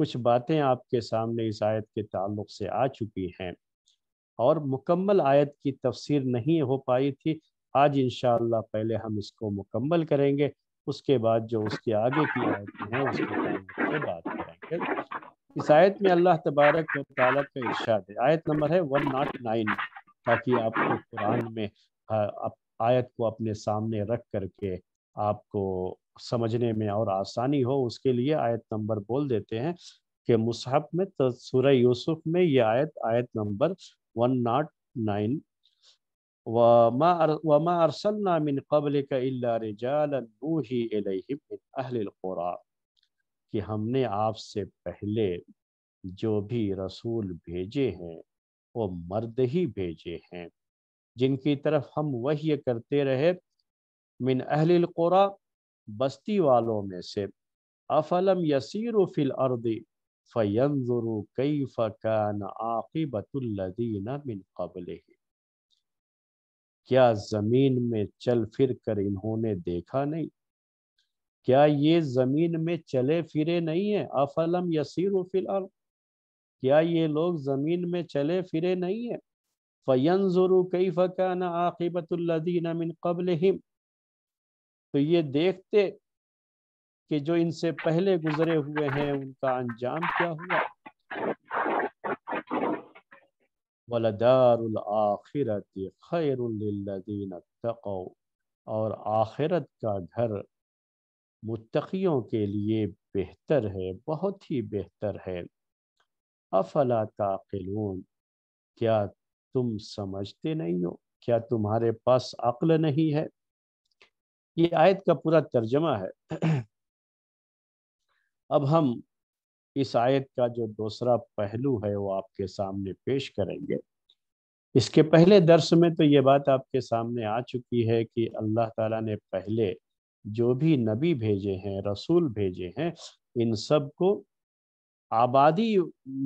कुछ बातें आपके सामने इस आयत के ताल्लुक से आ चुकी हैं और मुकम्मल आयत की तफसीर नहीं हो पाई थी आज इन पहले हम इसको मुकम्मल करेंगे उसके बाद जो उसके आगे की आयतें हैं उसके बात करेंगे इस आयत में अल्लाह तबारक ताला का इर्शाद है आयत नंबर है वन नाट नाइन ताकि आपको कुरान में आयत को अपने सामने रख करके आपको समझने में और आसानी हो उसके लिए आयत नंबर बोल देते हैं कि मुसहब में तो सूर्य यूसुफ में ये आयत आयत नंबर वन नाट नाइन वमा अरसलना कि हमने आपसे पहले जो भी रसूल भेजे हैं वो मर्द ही भेजे हैं जिनकी तरफ हम वही करते रहे मिन अहलिल कुरा बस्ती वालों में से अफलम यसीर फिल अर्दी फ़यंज़ुरु कई फ़कान आक़िबतुल्लदीन मिन कबल क्या ज़मीन में चल फिर कर इन्होंने देखा नहीं क्या ये ज़मीन में चले फिरे नहीं है अफलम यसीर फिल अर्द क्या ये लोग ज़मीन में चले फिरे नहीं है फ़यंज़ुरु कई फ़कान आक़िबतुल्लदीन मिन कबल हिम तो ये देखते कि जो इनसे पहले गुजरे हुए हैं उनका अंजाम क्या हुआ वलदारुल आखिरत तकौ और आखिरत का घर मुतकियों के लिए बेहतर है बहुत ही बेहतर है अफला ताकिलून क्या तुम समझते नहीं हो क्या तुम्हारे पास अक्ल नहीं है ये आयत का पूरा तर्जमा है अब हम इस आयत का जो दूसरा पहलू है वो आपके सामने पेश करेंगे इसके पहले दर्स में तो ये बात आपके सामने आ चुकी है कि अल्लाह ताला ने पहले जो भी नबी भेजे हैं रसूल भेजे हैं इन सब को आबादी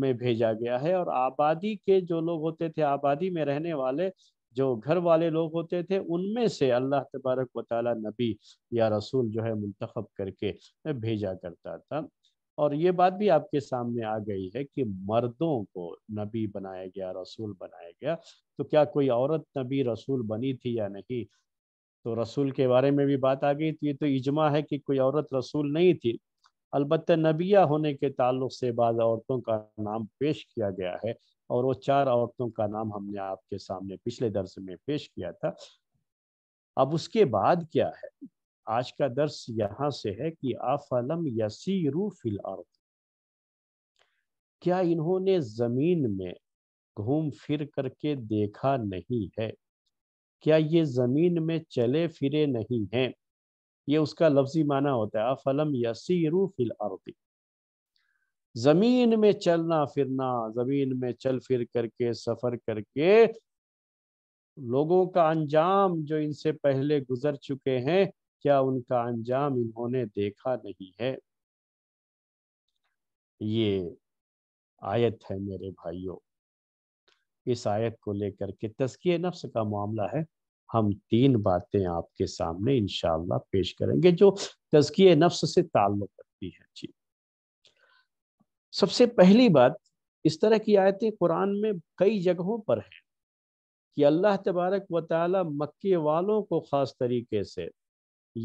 में भेजा गया है और आबादी के जो लोग होते थे आबादी में रहने वाले जो घर वाले लोग होते थे उनमें से अल्लाह तबारक व नबी या रसूल जो है मंतखब करके भेजा करता था और ये बात भी आपके सामने आ गई है कि मर्दों को नबी बनाया गया रसूल बनाया गया तो क्या कोई औरत नबी रसूल बनी थी या नहीं तो रसूल के बारे में भी बात आ गई तो ये तो इजमा है कि कोई औरत रसूल नहीं थी अलबत् नबिया होने के ताल्लुक से बाद औरतों का नाम पेश किया गया है और वो चार औरतों का नाम हमने आपके सामने पिछले दर्ज में पेश किया था अब उसके बाद क्या है आज का दर्स यहाँ से है कि आफलम फिल अर्थ क्या इन्होंने ज़मीन में घूम फिर करके देखा नहीं है क्या ये ज़मीन में चले फिरे नहीं हैं ये उसका लफ्जी माना होता है अफलम यसीरु फिल अर्दी जमीन में चलना फिरना जमीन में चल फिर करके सफर करके लोगों का अंजाम जो इनसे पहले गुजर चुके हैं क्या उनका अंजाम इन्होंने देखा नहीं है ये आयत है मेरे भाइयों इस आयत को लेकर के तस्किए नफ्स का मामला है हम तीन बातें आपके सामने इनशाला पेश करेंगे जो तजकिए नफ्स से ताल्लुक रखती है जी सबसे पहली बात इस तरह की आयतें कुरान में कई जगहों पर हैं कि अल्लाह तबारक व ताली मक्के वालों को ख़ास तरीके से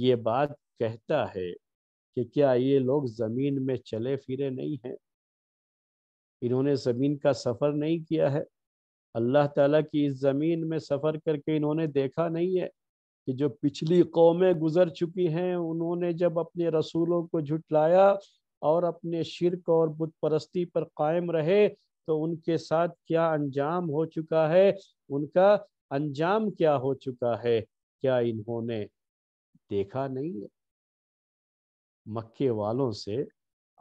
ये बात कहता है कि क्या ये लोग ज़मीन में चले फिरे नहीं हैं इन्होंने ज़मीन का सफ़र नहीं किया है अल्लाह ताला की इस ज़मीन में सफ़र करके इन्होंने देखा नहीं है कि जो पिछली कौमें गुजर चुकी हैं उन्होंने जब अपने रसूलों को झुटलाया और अपने शिरक और बुत परस्ती पर कायम रहे तो उनके साथ क्या अंजाम हो चुका है उनका अंजाम क्या हो चुका है क्या इन्होंने देखा नहीं है मक्के वालों से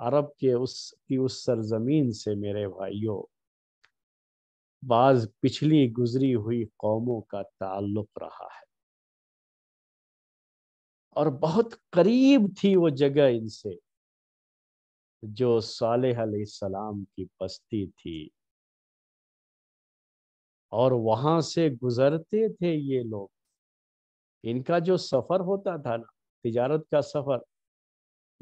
अरब के उस की उस सरजमीन से मेरे भाइयों बाज पिछली गुजरी हुई कौमों का ताल्लुक रहा है और बहुत करीब थी वो जगह इनसे जो सालेह सलाम की बस्ती थी और वहां से गुजरते थे ये लोग इनका जो सफर होता था ना तिजारत का सफर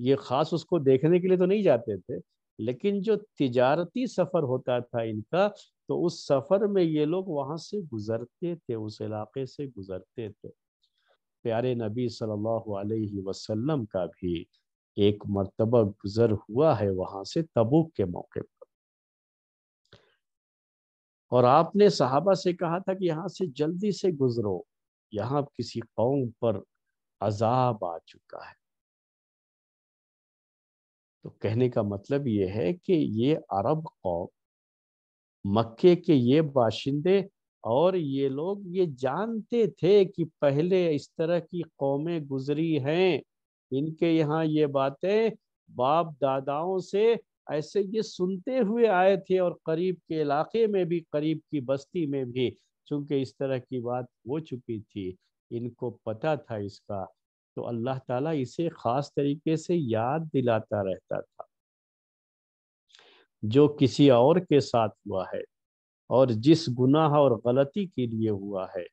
ये खास उसको देखने के लिए तो नहीं जाते थे लेकिन जो तिजारती सफर होता था इनका तो उस सफर में ये लोग वहां से गुजरते थे उस इलाके से गुजरते थे प्यारे नबी सल्लल्लाहु अलैहि वसल्लम का भी एक मर्तबा गुजर हुआ है वहां से तबुक के मौके पर और आपने सहाबा से कहा था कि यहाँ से जल्दी से गुजरो यहाँ किसी कौम पर अजाब आ चुका है तो कहने का मतलब ये है कि ये अरब कौम मक्के के ये बाशिंदे और ये लोग ये जानते थे कि पहले इस तरह की कौमें गुजरी हैं इनके यहाँ ये बातें बाप दादाओं से ऐसे ये सुनते हुए आए थे और करीब के इलाके में भी करीब की बस्ती में भी चूंकि इस तरह की बात हो चुकी थी इनको पता था इसका तो अल्लाह ताला इसे ख़ास तरीके से याद दिलाता रहता था जो किसी और के साथ हुआ है और जिस गुनाह और गलती के लिए हुआ है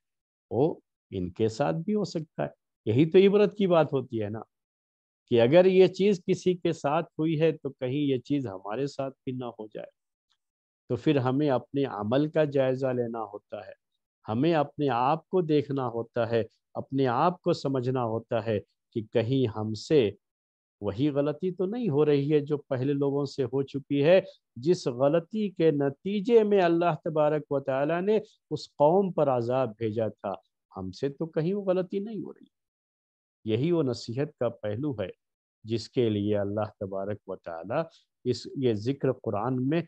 वो इनके साथ भी हो सकता है यही तो इबरत की बात होती है ना कि अगर ये चीज़ किसी के साथ हुई है तो कहीं ये चीज़ हमारे साथ भी ना हो जाए तो फिर हमें अपने अमल का जायज़ा लेना होता है हमें अपने आप को देखना होता है अपने आप को समझना होता है कि कहीं हमसे वही गलती तो नहीं हो रही है जो पहले लोगों से हो चुकी है जिस गलती के नतीजे में अल्लाह तबारक व ताली ने उस कौम पर आज़ाब भेजा था हमसे तो कहीं वो गलती नहीं हो रही यही वो नसीहत का पहलू है जिसके लिए अल्लाह तबारक व ताली इस ये ज़िक्र कुरान में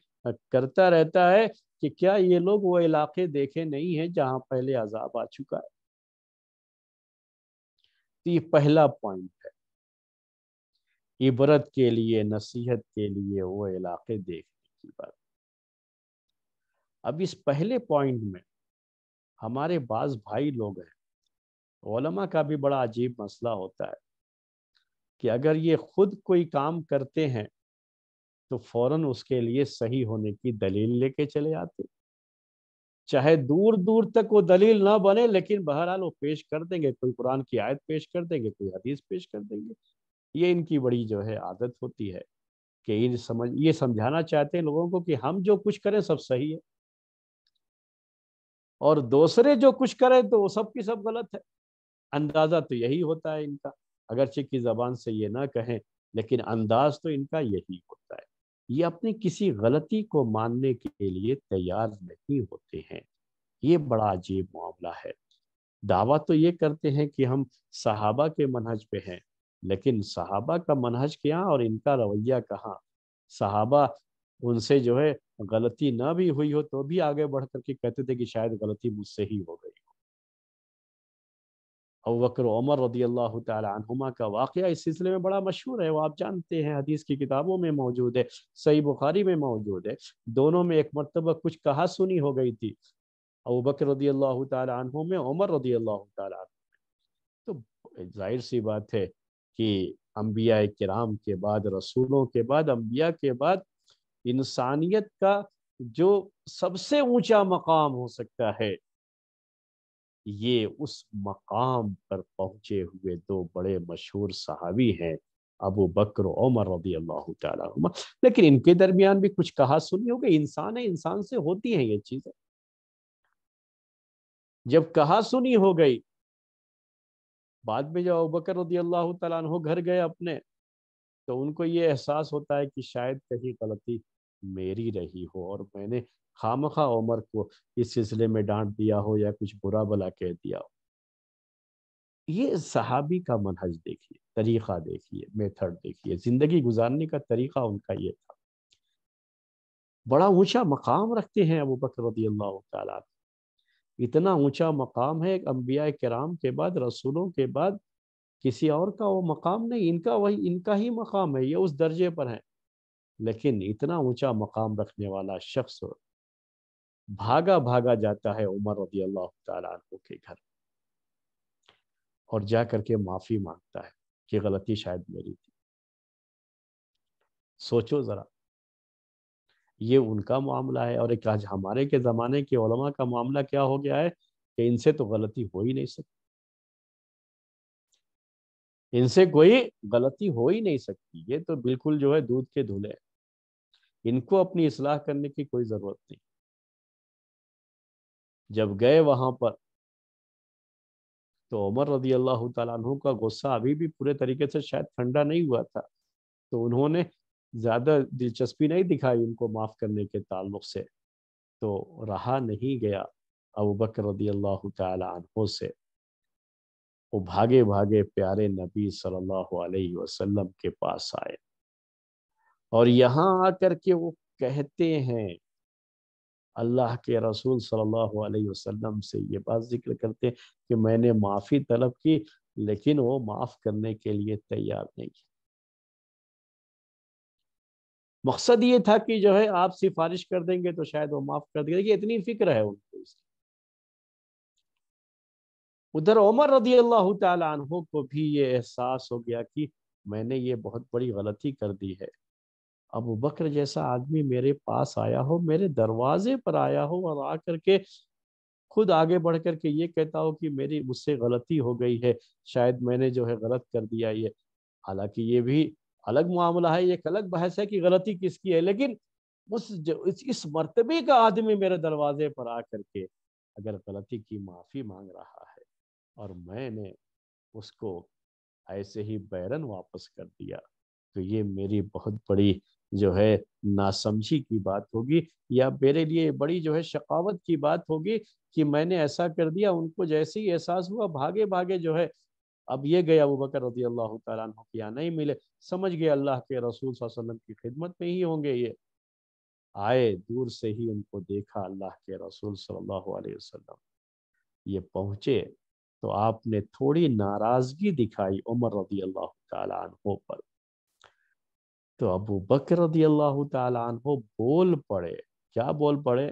करता रहता है कि क्या ये लोग वो इलाके देखे नहीं हैं जहाँ पहले अजाब आ चुका है तो ये पहला पॉइंट है इबरत के लिए नसीहत के लिए वो इलाके देखने की बात अब इस पहले पॉइंट में हमारे बाज भाई लोग हैं ओलमा का भी बड़ा अजीब मसला होता है कि अगर ये खुद कोई काम करते हैं तो फौरन उसके लिए सही होने की दलील लेके चले आते चाहे दूर दूर तक वो दलील ना बने लेकिन बहरहाल वो पेश कर देंगे कोई कुरान की आयत पेश कर देंगे कोई हदीस पेश कर देंगे ये इनकी बड़ी जो है आदत होती है कि इन समझ ये समझाना चाहते हैं लोगों को कि हम जो कुछ करें सब सही है और दूसरे जो कुछ करें तो वो सब की सब गलत है अंदाज़ा तो यही होता है इनका अगरचे की ज़बान से ये ना कहें लेकिन अंदाज तो इनका यही होता है ये अपनी किसी गलती को मानने के लिए तैयार नहीं होते हैं ये बड़ा अजीब मामला है दावा तो ये करते हैं कि हम सहाबा के मनहज पे हैं लेकिन सहाबा का मनहज क्या और इनका रवैया कहाँ सहाबा उनसे जो है गलती ना भी हुई हो तो भी आगे बढ़ करके कहते थे कि शायद गलती मुझसे ही हो गई हो वक्र उमर रदी अल्लाह तुमा का वाक़ इस सिलसिले में बड़ा मशहूर है वो आप जानते हैं हदीस की किताबों में मौजूद है सही बुखारी में मौजूद है दोनों में एक मरतबा कुछ कहा सुनी हो गई थी अब बकर रदी अल्लाह तुम में उमर रदी अल्लाह तुम तो जाहिर सी बात है कि अम्बिया कराम के बाद रसूलों के बाद अम्बिया के बाद इंसानियत का जो सबसे ऊंचा मकाम हो सकता है ये उस मकाम पर पहुंचे हुए दो बड़े मशहूर सहावी हैं अबू बकर उमर रदी अल्लाह तुम लेकिन इनके दरमियान भी कुछ कहा सुनी होगी इंसान है इंसान से होती है ये चीजें जब कहा सुनी हो गई बाद में जब अबकर हो घर गए अपने तो उनको ये एहसास होता है कि शायद कहीं गलती मेरी रही हो और मैंने खाम खा उमर को इस सिलसिले में डांट दिया हो या कुछ बुरा भला कह दिया हो ये सहाबी का मनहज देखिए तरीक़ा देखिए मेथड देखिए ज़िंदगी गुजारने का तरीक़ा उनका ये था बड़ा ऊंचा मकाम रखते हैं अबू बकर रदी अल्लाह इतना ऊंचा मकाम है अम्बिया कराम के बाद रसूलों के बाद किसी और का वो मकाम नहीं इनका वही इनका ही मकाम है ये उस दर्जे पर है लेकिन इतना ऊंचा मकाम रखने वाला शख्स भागा भागा जाता है उमर रजी अल्लाह तु के घर और जा करके माफ़ी मांगता है कि गलती शायद मेरी थी सोचो ज़रा ये उनका मामला है और एक आज हमारे के ज़माने के ओलमा का मामला क्या हो गया है कि इनसे तो गलती हो ही नहीं सकती इनसे कोई गलती हो ही नहीं सकती ये तो बिल्कुल जो है दूध के धुले इनको अपनी इसलाह करने की कोई ज़रूरत नहीं जब गए वहां पर तो उमर रजी अल्लाह तु का गुस्सा अभी भी पूरे तरीके से शायद ठंडा नहीं हुआ था तो उन्होंने ज़्यादा दिलचस्पी नहीं दिखाई उनको माफ़ करने के ताल्लुक से तो रहा नहीं गया अबू बकर रदी अल्लाह तहों से वो भागे भागे प्यारे नबी सल्लल्लाहु अलैहि वसल्लम के पास आए और यहाँ आकर के वो कहते हैं अल्लाह के रसूल सल्लल्लाहु अलैहि वसल्लम से ये बात जिक्र करते हैं कि मैंने माफ़ी तलब की लेकिन वो माफ़ करने के लिए तैयार नहीं मकसद ये था कि जो है आप सिफारिश कर देंगे तो शायद वो माफ कर देंगे इतनी फिक्र है उनको उधर उमर रदी अल्लाह तहों को भी ये एहसास हो गया कि मैंने ये बहुत बड़ी गलती कर दी है अबू बकर जैसा आदमी मेरे पास आया हो मेरे दरवाजे पर आया हो और आ करके खुद आगे बढ़ करके ये कहता हो कि मेरी मुझसे गलती हो गई है शायद मैंने जो है गलत कर दिया ये हालांकि ये भी अलग मामला है एक अलग बहस है कि गलती किसकी है लेकिन उस इस, इस मरतबे का आदमी मेरे दरवाजे पर आ करके अगर गलती की माफ़ी मांग रहा है और मैंने उसको ऐसे ही बैरन वापस कर दिया तो ये मेरी बहुत बड़ी जो है नासमझी की बात होगी या मेरे लिए बड़ी जो है शकावत की बात होगी कि मैंने ऐसा कर दिया उनको जैसे ही एहसास हुआ भागे भागे जो है अब ये गए अबू बकर रजी अल्लाह तु नहीं मिले समझ गए अल्लाह के रसूल वसल्लम की खिदमत में ही होंगे ये आए दूर से ही उनको देखा अल्लाह के रसूल सल्लल्लाहु अलैहि वसल्लम ये पहुँचे तो आपने थोड़ी नाराज़गी दिखाई उमर रदी अल्लाह तहों पर तो अबू बकर रदी अल्लाह तहों बोल पड़े क्या बोल पड़े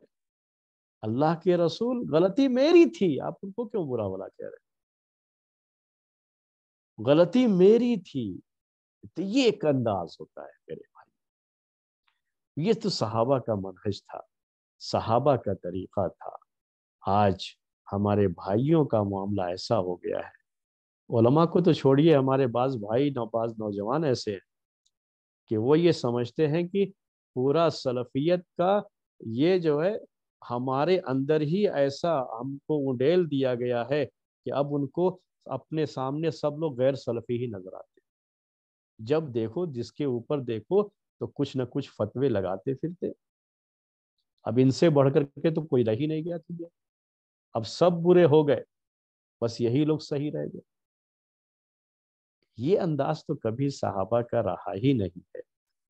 अल्लाह के रसूल गलती मेरी थी आप उनको क्यों बुरा भला कह रहे गलती मेरी थी तो ये एक अंदाज होता है मेरे भाई ये तो सहाबा का मनहज था सहाबा का तरीका था आज हमारे भाइयों का मामला ऐसा हो गया है ओलमा को तो छोड़िए हमारे बाज भाई बाज नौजवान ऐसे हैं कि वो ये समझते हैं कि पूरा सलफियत का ये जो है हमारे अंदर ही ऐसा हमको उडेल दिया गया है कि अब उनको अपने सामने सब लोग गैर सलफी ही नजर आते जब देखो जिसके ऊपर देखो तो कुछ ना कुछ फतवे लगाते फिरते अब इनसे बढ़कर के तो कोई रही नहीं गया तुझे अब सब बुरे हो गए बस यही लोग सही रह गए ये अंदाज तो कभी साहबा का रहा ही नहीं है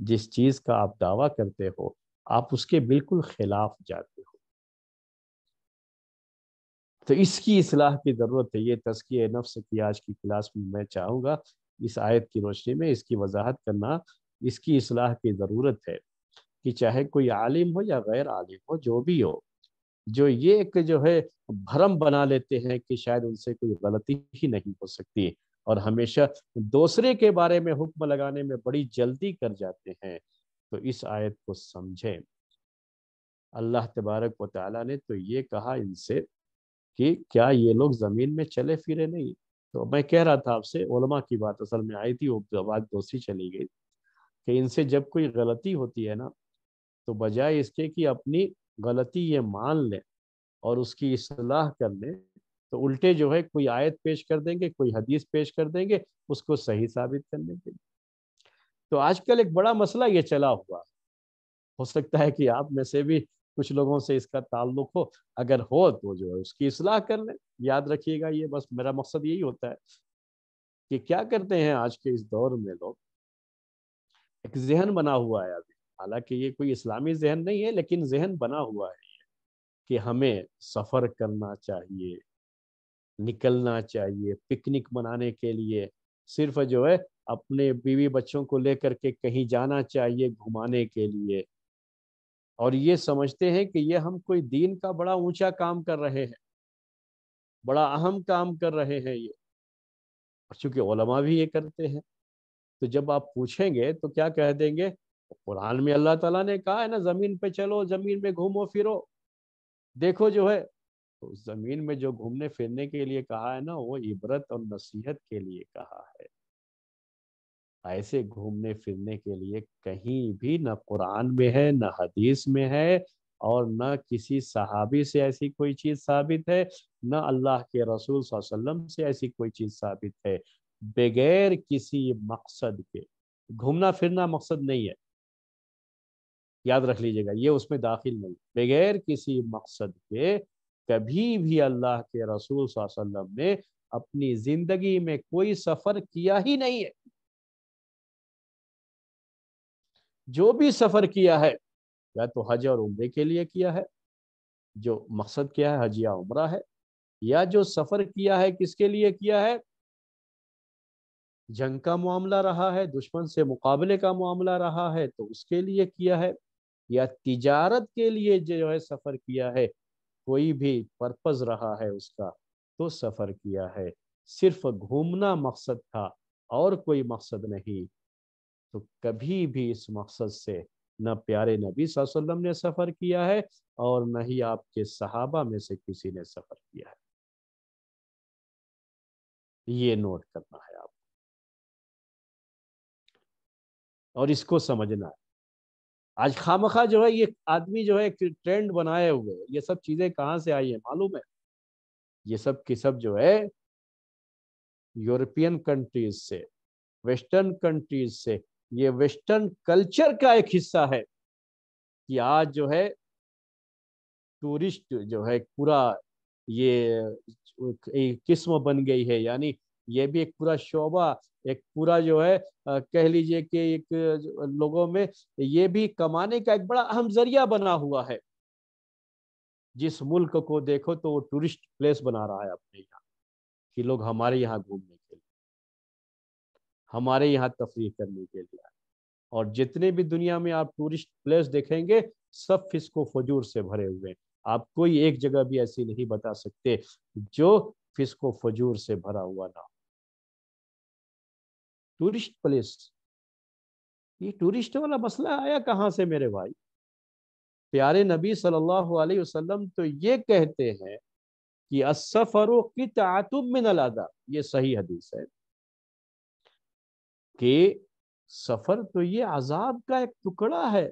जिस चीज का आप दावा करते हो आप उसके बिल्कुल खिलाफ जाते हो तो इसकी असलाह की ज़रूरत है ये तस्किया नफ्स की आज की क्लास में मैं चाहूँगा इस आयत की रोशनी में इसकी वजाहत करना इसकी असलाह की ज़रूरत है कि चाहे कोई आलिम हो या गैर आलिम हो जो भी हो जो ये एक जो है भरम बना लेते हैं कि शायद उनसे कोई गलती ही नहीं हो सकती और हमेशा दूसरे के बारे में हुक्म लगाने में बड़ी जल्दी कर जाते हैं तो इस आयत को समझें अल्लाह तबारक व ने तो ये कहा इनसे कि क्या ये लोग ज़मीन में चले फिरे नहीं तो मैं कह रहा था आपसे ओलमा की बात असल में आई थी वो बात दूसरी चली गई कि इनसे जब कोई गलती होती है ना तो बजाय इसके कि अपनी गलती ये मान लें और उसकी असलाह कर लें तो उल्टे जो है कोई आयत पेश कर देंगे कोई हदीस पेश कर देंगे उसको सही साबित करने के लिए तो आजकल एक बड़ा मसला ये चला हुआ हो सकता है कि आप में से भी कुछ लोगों से इसका ताल्लुक हो अगर हो तो जो है उसकी असलाह कर लें याद रखिएगा ये बस मेरा मकसद यही होता है कि क्या करते हैं आज के इस दौर में लोग एक जहन बना हुआ है अभी हालांकि ये कोई इस्लामी जहन नहीं है लेकिन जहन बना हुआ है ये कि हमें सफ़र करना चाहिए निकलना चाहिए पिकनिक मनाने के लिए सिर्फ जो है अपने बीवी बच्चों को लेकर के कहीं जाना चाहिए घुमाने के लिए और ये समझते हैं कि ये हम कोई दीन का बड़ा ऊंचा काम कर रहे हैं बड़ा अहम काम कर रहे हैं ये और चूंकि ओलमा भी ये करते हैं तो जब आप पूछेंगे तो क्या कह देंगे कुरान में अल्लाह ताला ने कहा है ना ज़मीन पे चलो ज़मीन में घूमो फिरो देखो जो है तो ज़मीन में जो घूमने फिरने के लिए कहा है ना वो इबरत और नसीहत के लिए कहा है ऐसे घूमने फिरने के लिए कहीं भी न कुरान में है न हदीस में है और न किसी सहाबी से ऐसी कोई चीज़ साबित है न अल्लाह के रसूल वसल्लम से ऐसी कोई चीज़ साबित है बगैर किसी मकसद के घूमना फिरना मकसद नहीं है याद रख लीजिएगा ये उसमें दाखिल नहीं बगैर किसी मकसद के कभी भी अल्लाह के रसूल वसल्लम ने अपनी ज़िंदगी में कोई सफ़र किया ही नहीं है जो भी सफ़र किया है या तो हज और उम्र के लिए किया है जो मकसद क्या है हज या उम्र है या जो सफ़र किया है किसके लिए किया है जंग का मामला रहा है दुश्मन से मुकाबले का मामला रहा है तो उसके लिए किया है या तिजारत के लिए जो है सफ़र किया है कोई भी पर्पज़ रहा है उसका तो सफ़र किया है सिर्फ घूमना मकसद था और कोई मकसद नहीं तो कभी भी इस मकसद से न प्यारे नबी सल्लम ने सफ़र किया है और न ही आपके सहाबा में से किसी ने सफ़र किया है ये नोट करना है आप और इसको समझना है आज खामखा जो है ये आदमी जो है ट्रेंड बनाए हुए ये सब चीज़ें कहाँ से आई है मालूम है ये सब की सब जो है यूरोपियन कंट्रीज से वेस्टर्न कंट्रीज से ये वेस्टर्न कल्चर का एक हिस्सा है कि आज जो है टूरिस्ट जो है पूरा ये एक किस्म बन गई है यानी ये भी एक पूरा शोभा एक पूरा जो है कह लीजिए कि एक लोगों में ये भी कमाने का एक बड़ा अहम जरिया बना हुआ है जिस मुल्क को देखो तो वो टूरिस्ट प्लेस बना रहा है अपने यहाँ कि लोग हमारे यहाँ घूमने हमारे यहाँ तफरी करने के लिए और जितने भी दुनिया में आप टूरिस्ट प्लेस देखेंगे सब फिसको फजूर से भरे हुए हैं आप कोई एक जगह भी ऐसी नहीं बता सकते जो फिसको फजूर से भरा हुआ ना टूरिस्ट प्लेस ये टूरिस्ट वाला मसला आया कहाँ से मेरे भाई प्यारे नबी सल्लल्लाहु अलैहि वसल्लम तो ये कहते हैं कि असफर की तातुब में लादा ये सही हदीस है कि सफर तो ये अजाब का एक टुकड़ा है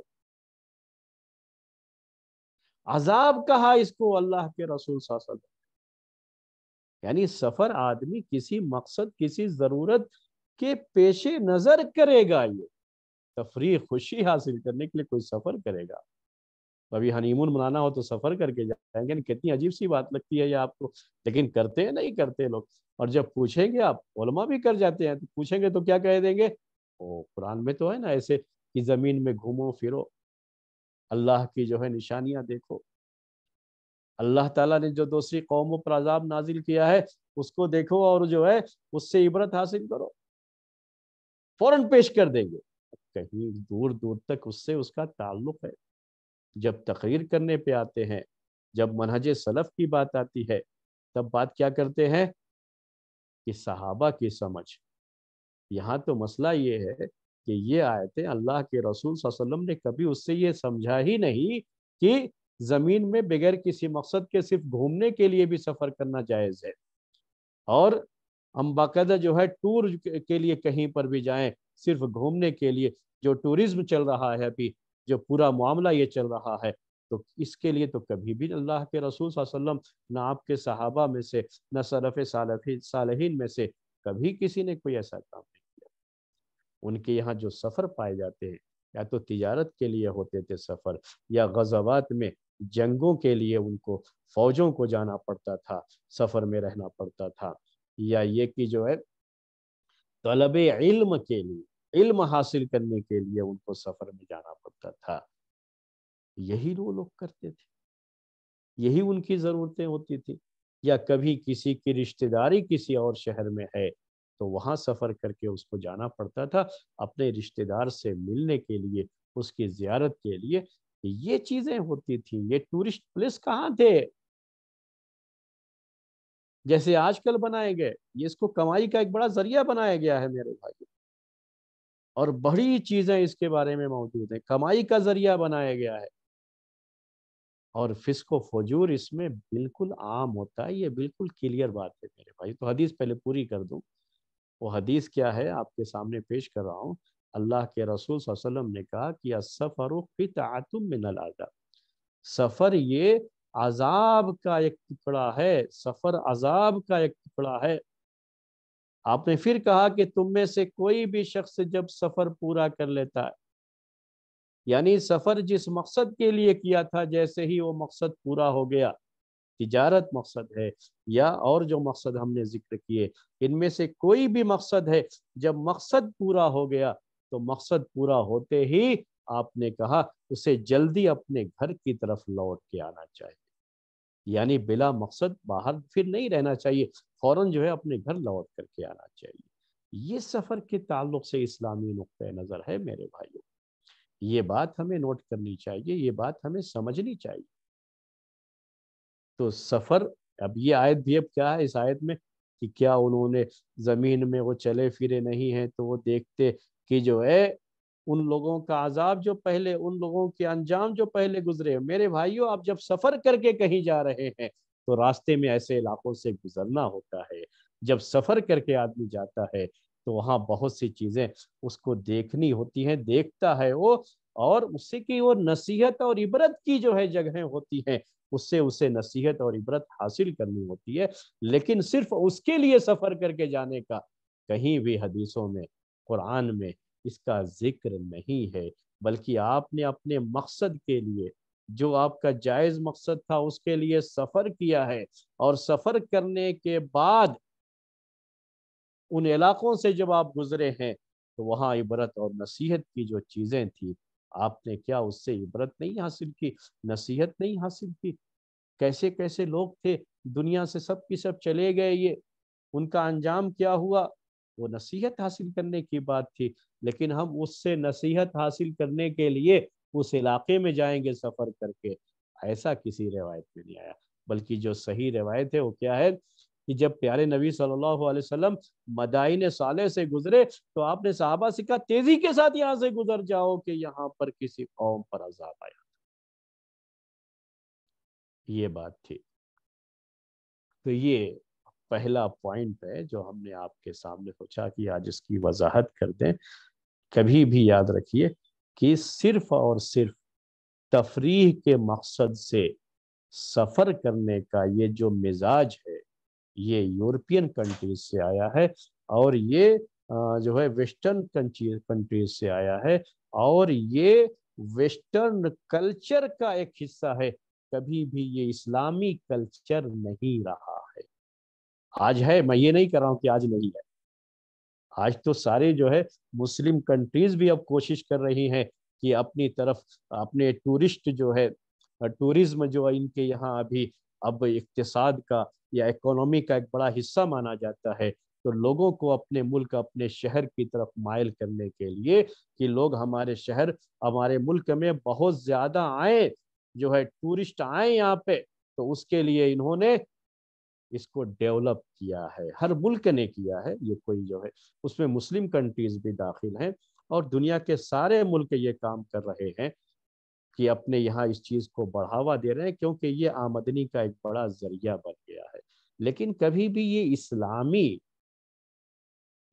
अजाब कहा इसको अल्लाह के रसूल यानी सफर आदमी किसी मकसद किसी जरूरत के पेशे नजर करेगा ये तफरी खुशी हासिल करने के लिए कोई सफर करेगा तो अभी हनीमून मनाना हो तो सफर करके जाएंगे कितनी अजीब सी बात लगती है ये आपको लेकिन करते हैं नहीं करते लोग और जब पूछेंगे आप ओलमा भी कर जाते हैं तो पूछेंगे तो क्या कह देंगे ओ कुरान में तो है ना ऐसे कि ज़मीन में घूमो फिरो अल्लाह की जो है निशानियां देखो अल्लाह ताला ने जो दूसरी कौमों पर अजाब नाजिल किया है उसको देखो और जो है उससे इबरत हासिल करो फौरन पेश कर देंगे कहीं दूर दूर तक उससे उसका ताल्लुक है जब तकरीर करने पे आते हैं जब मनहज सलफ़ की बात आती है तब बात क्या करते हैं कि सहाबा की समझ यहाँ तो मसला ये है कि ये आयतें अल्लाह के रसूल वसल्लम ने कभी उससे ये समझा ही नहीं कि ज़मीन में बगैर किसी मकसद के सिर्फ घूमने के लिए भी सफ़र करना जायज़ है और हम बाकायदा जो है टूर के लिए कहीं पर भी जाएं सिर्फ घूमने के लिए जो टूरिज्म चल रहा है अभी जो पूरा मामला ये चल रहा है तो इसके लिए तो कभी भी अल्लाह के रसूल वसल्लम ना आपके सहाबा में से न सरफ सालहीन में से कभी किसी ने कोई ऐसा काम नहीं किया उनके यहाँ जो सफ़र पाए जाते हैं या तो तिजारत के लिए होते थे सफ़र या गजबात में जंगों के लिए उनको फौजों को जाना पड़ता था सफ़र में रहना पड़ता था या ये कि जो है तलब इल्म के लिए इल्म हासिल करने के लिए उनको सफ़र में जाना सकता था यही वो लोग करते थे यही उनकी ज़रूरतें होती थी या कभी किसी की रिश्तेदारी किसी और शहर में है तो वहां सफ़र करके उसको जाना पड़ता था अपने रिश्तेदार से मिलने के लिए उसकी जियारत के लिए ये चीज़ें होती थी ये टूरिस्ट प्लेस कहाँ थे जैसे आजकल बनाए गए ये इसको कमाई का एक बड़ा जरिया बनाया गया है मेरे भाई और बड़ी चीज़ें इसके बारे में मौजूद है कमाई का जरिया बनाया गया है और फिसको फजूर इसमें बिल्कुल आम होता है ये बिल्कुल क्लियर बात है मेरे भाई तो हदीस पहले पूरी कर दू वो हदीस क्या है आपके सामने पेश कर रहा हूँ अल्लाह के रसूल वसल्लम ने कहा कि सफ़र फ़ितुम मिनल आज़ाब सफ़र ये आज़ाब का एक टुकड़ा है सफ़र आज़ाब का एक टुकड़ा है आपने फिर कहा कि तुम में से कोई भी शख्स जब सफ़र पूरा कर लेता है यानी सफ़र जिस मकसद के लिए किया था जैसे ही वो मकसद पूरा हो गया तजारत मकसद है या और जो मकसद हमने जिक्र किए इनमें से कोई भी मकसद है जब मकसद पूरा हो गया तो मकसद पूरा होते ही आपने कहा उसे जल्दी अपने घर की तरफ लौट के आना चाहिए यानी बिला मकसद बाहर फिर नहीं रहना चाहिए फ़ौर जो है अपने घर लौट करके आना चाहिए ये सफ़र के ताल्लुक से इस्लामी नुक़ नज़र है मेरे भाइयों ये बात हमें नोट करनी चाहिए ये बात हमें समझनी चाहिए तो सफ़र अब ये आयत भी अब क्या है इस आयत में कि क्या उन्होंने ज़मीन में वो चले फिरे नहीं हैं तो वो देखते कि जो है उन लोगों का आज़ाब जो पहले उन लोगों के अंजाम जो पहले गुजरे मेरे भाइयों आप जब सफ़र करके कहीं जा रहे हैं तो रास्ते में ऐसे इलाकों से गुजरना होता है जब सफ़र करके आदमी जाता है तो वहाँ बहुत सी चीज़ें उसको देखनी होती हैं देखता है वो और उससे की वो नसीहत और इबरत की जो है जगहें होती हैं उससे उसे नसीहत और इबरत हासिल करनी होती है लेकिन सिर्फ उसके लिए सफ़र करके जाने का कहीं भी हदीसों में कुरान में इसका जिक्र नहीं है बल्कि आपने अपने मकसद के लिए जो आपका जायज मकसद था उसके लिए सफर किया है और सफर करने के बाद उन इलाकों से जब आप गुजरे हैं तो वहाँ इबरत और नसीहत की जो चीज़ें थी आपने क्या उससे इबरत नहीं हासिल की नसीहत नहीं हासिल की कैसे कैसे लोग थे दुनिया से सब की सब चले गए ये उनका अंजाम क्या हुआ वो नसीहत हासिल करने की बात थी लेकिन हम उससे नसीहत हासिल करने के लिए उस इलाके में जाएंगे सफर करके ऐसा किसी रिवायत में नहीं आया बल्कि जो सही रिवायत है वो क्या है कि जब प्यारे नबी सल्लल्लाहु अलैहि वसल्लम मदाइन साले से गुजरे तो आपने साहबा से कहा तेजी के साथ यहाँ से गुजर जाओ कि यहाँ पर किसी कौम पर अजाब आया ये बात थी तो ये पहला पॉइंट है जो हमने आपके सामने पूछा कि आज इसकी वजाहत कर दें कभी भी याद रखिए कि सिर्फ और सिर्फ तफरीह के मकसद से सफ़र करने का ये जो मिजाज है ये यूरोपियन कंट्रीज से आया है और ये जो है वेस्टर्न कंट्रीज से आया है और ये वेस्टर्न कल्चर का एक हिस्सा है कभी भी ये इस्लामी कल्चर नहीं रहा है आज है मैं ये नहीं कर रहा हूँ कि आज नहीं है आज तो सारे जो है मुस्लिम कंट्रीज भी अब कोशिश कर रही हैं कि अपनी तरफ अपने टूरिस्ट जो है टूरिज्म जो है इनके यहाँ अभी अब इकतसाद का या इकोनॉमी का एक बड़ा हिस्सा माना जाता है तो लोगों को अपने मुल्क अपने शहर की तरफ मायल करने के लिए कि लोग हमारे शहर हमारे मुल्क में बहुत ज़्यादा आए जो है टूरिस्ट आए यहाँ पे तो उसके लिए इन्होंने इसको डेवलप किया है हर मुल्क ने किया है ये कोई जो है उसमें मुस्लिम कंट्रीज भी दाखिल हैं और दुनिया के सारे मुल्क ये काम कर रहे हैं कि अपने यहाँ इस चीज़ को बढ़ावा दे रहे हैं क्योंकि ये आमदनी का एक बड़ा जरिया बन गया है लेकिन कभी भी ये इस्लामी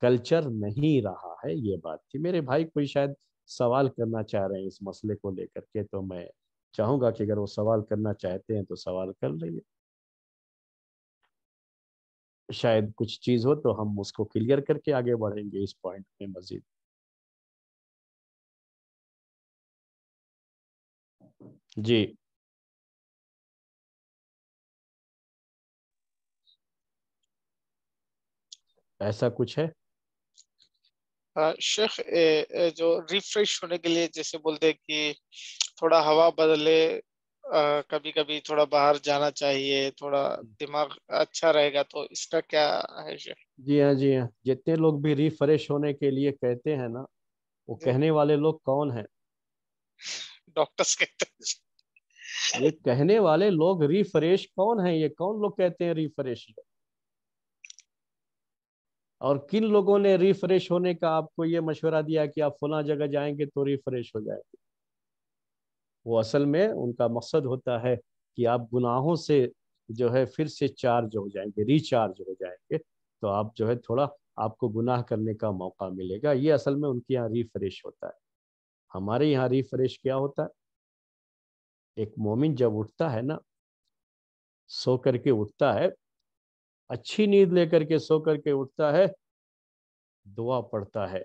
कल्चर नहीं रहा है ये बात थी मेरे भाई कोई शायद सवाल करना चाह रहे हैं इस मसले को लेकर के तो मैं चाहूँगा कि अगर वो सवाल करना चाहते हैं तो सवाल कर लेंगे शायद कुछ चीज हो तो हम उसको क्लियर करके आगे बढ़ेंगे इस पॉइंट में मजीद जी ऐसा कुछ है शेख जो रिफ्रेश होने के लिए जैसे बोलते हैं कि थोड़ा हवा बदले कभी कभी थोड़ा बाहर जाना चाहिए थोड़ा दिमाग अच्छा रहेगा तो इसका क्या है जी हाँ जी हाँ जितने लोग भी रिफ्रेश होने के लिए कहते हैं ना वो कहने वाले लोग कौन है डॉक्टर्स कहते हैं ये कहने वाले लोग रिफ्रेश कौन है ये कौन लोग कहते हैं रिफ्रेश और किन लोगों ने रिफ्रेश होने का आपको ये मशवरा दिया कि आप फुला जगह जाएंगे तो रिफ्रेश हो जाएंगे वो असल में उनका मकसद होता है कि आप गुनाहों से जो है फिर से चार्ज हो जाएंगे रिचार्ज हो जाएंगे तो आप जो है थोड़ा आपको गुनाह करने का मौका मिलेगा ये असल में उनके यहाँ रिफ्रेश होता है हमारे यहाँ रिफ्रेश क्या होता है एक मोमिन जब उठता है ना सो करके उठता है अच्छी नींद लेकर के सो करके उठता है दुआ पढ़ता है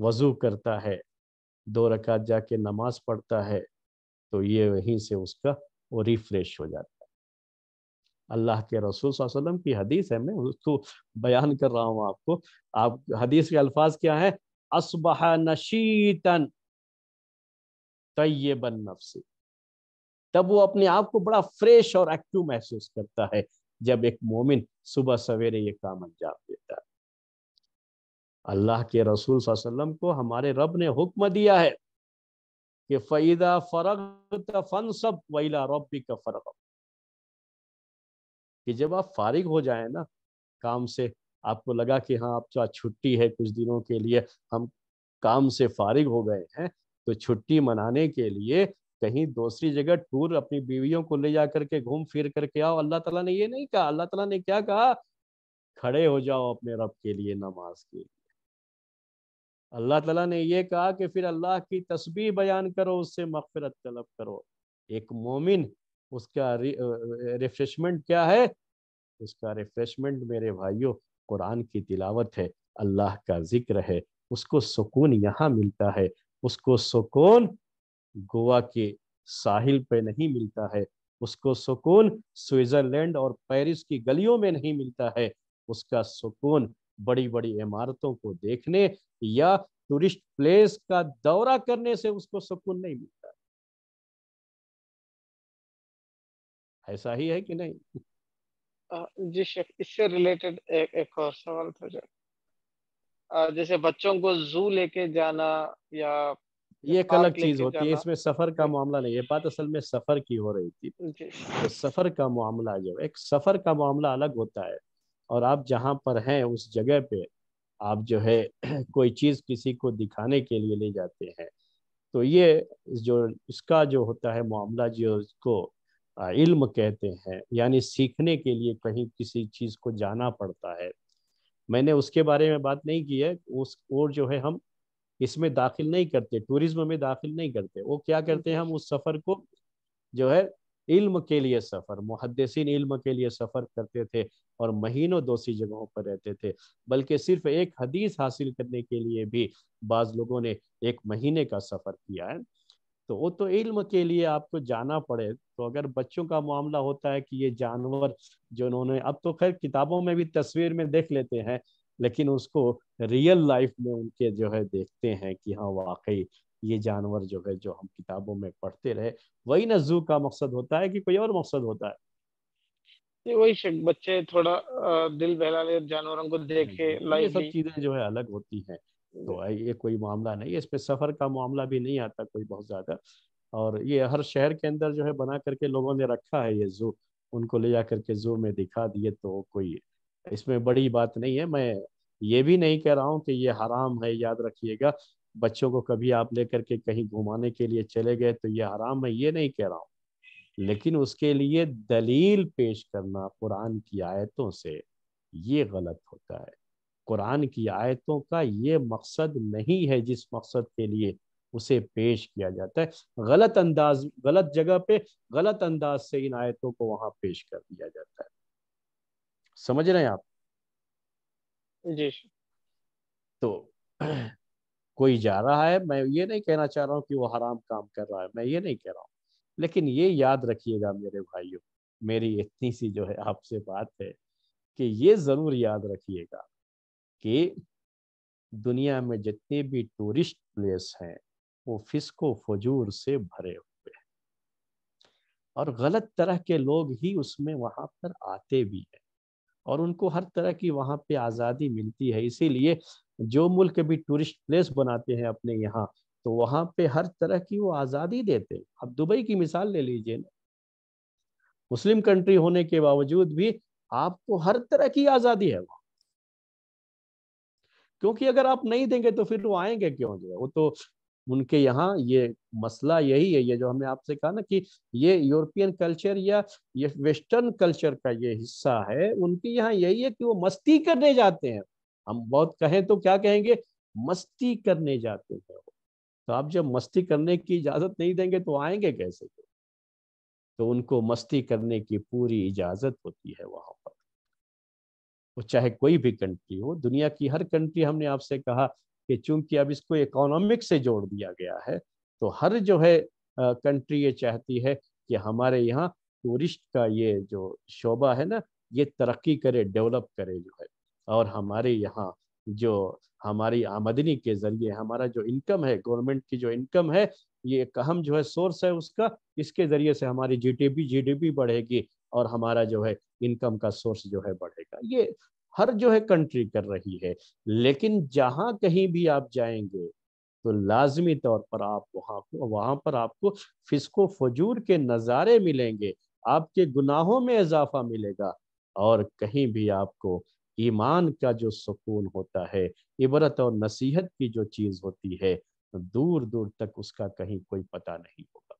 वजू करता है दो रकात जाके नमाज पढ़ता है तो ये वहीं से उसका वो रिफ्रेश हो जाता है अल्लाह के रसूल वसल्लम की हदीस है मैं उसको बयान कर रहा हूँ आपको आप हदीस के अल्फाज क्या है असबह नशीतन तयबन नफसी तब वो अपने आप को बड़ा फ्रेश और एक्टिव महसूस करता है जब एक मोमिन सुबह सवेरे ये काम अंजाम देता है अल्लाह के रसूल सल्लम को हमारे रब ने हुक्म दिया है कि फ़ैदा फ़रग फन सब वैला रबी का फ़र्क कि जब आप फारिग हो जाए ना काम से आपको लगा कि हाँ तो आप छुट्टी है कुछ दिनों के लिए हम काम से फारिग हो गए हैं तो छुट्टी मनाने के लिए कहीं दूसरी जगह टूर अपनी बीवियों को ले जा करके घूम फिर करके आओ अल्लाह तला ने ये नहीं कहा अल्लाह तला ने क्या कहा खड़े हो जाओ अपने रब के लिए नमाज के लिए अल्लाह तला ने यह कहा कि फिर अल्लाह की तस्बी बयान करो उससे मफफरत तलब करो एक मोमिन उसका रिफ्रेशमेंट क्या है उसका रिफ्रेशमेंट मेरे भाइयों कुरान की तिलावत है अल्लाह का जिक्र है उसको सुकून यहाँ मिलता है उसको सुकून गोवा के साहिल पे नहीं मिलता है उसको सुकून स्विट्जरलैंड और पेरिस की गलियों में नहीं मिलता है उसका सुकून बड़ी बड़ी इमारतों को देखने या टूरिस्ट प्लेस का दौरा करने से उसको सुकून नहीं मिलता ऐसा ही है कि नहीं जी शेख इससे रिलेटेड एक एक और सवाल था जैसे बच्चों को जू लेके जाना या ये एक अलग चीज होती है इसमें सफर का मामला नहीं है बात असल में सफर की हो रही थी तो सफर का मामला जो एक सफर का मामला अलग होता है और आप जहाँ पर हैं उस जगह पे आप जो है कोई चीज़ किसी को दिखाने के लिए ले जाते हैं तो ये जो इसका जो होता है मामला जो उसको इल्म कहते हैं यानी सीखने के लिए कहीं किसी चीज़ को जाना पड़ता है मैंने उसके बारे में बात नहीं की है उस और जो है हम इसमें दाखिल नहीं करते टूरिज्म में दाखिल नहीं करते वो क्या करते हैं हम्म। हम उस सफ़र को जो है इल्म के लिए सफ़र मुहदसिन इल्म के लिए सफ़र करते थे और महीनों दोषी जगहों पर रहते थे बल्कि सिर्फ एक हदीस हासिल करने के लिए भी बाज़ लोगों ने एक महीने का सफ़र किया है तो वो तो इल्म के लिए आपको जाना पड़े तो अगर बच्चों का मामला होता है कि ये जानवर जो उन्होंने अब तो खैर किताबों में भी तस्वीर में देख लेते हैं लेकिन उसको रियल लाइफ में उनके जो है देखते हैं कि हाँ वाकई ये जानवर जो है जो हम किताबों में पढ़ते रहे वही नजू का मकसद होता है कि कोई और मकसद होता है वही बच्चे थोड़ा दिल बहला ले जानवरों को हम्म, देखे हम्म, ये सब चीजें जो है अलग होती हैं तो हम्म। ये कोई मामला नहीं है पे सफर का मामला भी नहीं आता कोई बहुत ज्यादा और ये हर शहर के अंदर जो है बना करके लोगों ने रखा है ये जू उनको ले जा करके जू में दिखा दिए तो कोई इसमें बड़ी बात नहीं है मैं ये भी नहीं कह रहा हूँ कि ये हराम है याद रखिएगा बच्चों को कभी आप लेकर के कहीं घुमाने के लिए चले गए तो ये हराम मैं ये नहीं कह रहा हूँ लेकिन उसके लिए दलील पेश करना कुरान की आयतों से ये गलत होता है कुरान की आयतों का ये मकसद नहीं है जिस मकसद के लिए उसे पेश किया जाता है गलत अंदाज गलत जगह पे गलत अंदाज से इन आयतों को वहां पेश कर दिया जाता है समझ रहे हैं आप जी तो कोई जा रहा है मैं ये नहीं कहना चाह रहा हूँ कि वो हराम काम कर रहा है मैं ये नहीं कह रहा हूँ लेकिन ये याद रखिएगा मेरे भाइयों मेरी इतनी सी जो है आपसे बात है कि ये ज़रूर याद रखिएगा कि दुनिया में जितने भी टूरिस्ट प्लेस हैं वो फिसको फजूर से भरे हुए हैं और गलत तरह के लोग ही उसमें वहाँ पर आते भी हैं और उनको हर तरह की वहाँ पे आज़ादी मिलती है इसीलिए जो मुल्क भी टूरिस्ट प्लेस बनाते हैं अपने यहाँ तो वहाँ पे हर तरह की वो आज़ादी देते हैं आप दुबई की मिसाल ले लीजिए ना मुस्लिम कंट्री होने के बावजूद भी आपको हर तरह की आज़ादी है वहाँ क्योंकि अगर आप नहीं देंगे तो फिर वो आएंगे क्यों जो है वो तो उनके यहाँ ये मसला यही है ये जो हमने आपसे कहा ना कि ये यूरोपियन कल्चर या ये वेस्टर्न कल्चर का ये हिस्सा है उनके यहाँ यही है कि वो मस्ती करने जाते हैं हम बहुत कहें तो क्या कहेंगे मस्ती करने जाते हैं तो आप जब मस्ती करने की इजाजत नहीं देंगे तो आएंगे कैसे तो उनको मस्ती करने की पूरी इजाजत होती है वहां पर वो चाहे कोई भी कंट्री हो दुनिया की हर कंट्री हमने आपसे कहा कि चूंकि अब इसको इकोनॉमिक से जोड़ दिया गया है तो हर जो है कंट्री ये चाहती है कि हमारे यहाँ टूरिस्ट का ये जो शोबा है ना ये तरक्की करे डेवलप करे जो है और हमारे यहाँ जो हमारी आमदनी के जरिए हमारा जो इनकम है गवर्नमेंट की जो इनकम है ये एक अहम जो है सोर्स है उसका इसके जरिए से हमारी जीडीपी जीडीपी बढ़ेगी और हमारा जो है इनकम का सोर्स जो है बढ़ेगा ये हर जो है कंट्री कर रही है लेकिन जहाँ कहीं भी आप जाएंगे तो लाजमी तौर पर आप वहाँ को वहाँ पर आपको फिसको फजूर के नज़ारे मिलेंगे आपके गुनाहों में इजाफा मिलेगा और कहीं भी आपको ईमान का जो सुकून होता है इबरत और नसीहत की जो चीज़ होती है दूर दूर तक उसका कहीं कोई पता नहीं होगा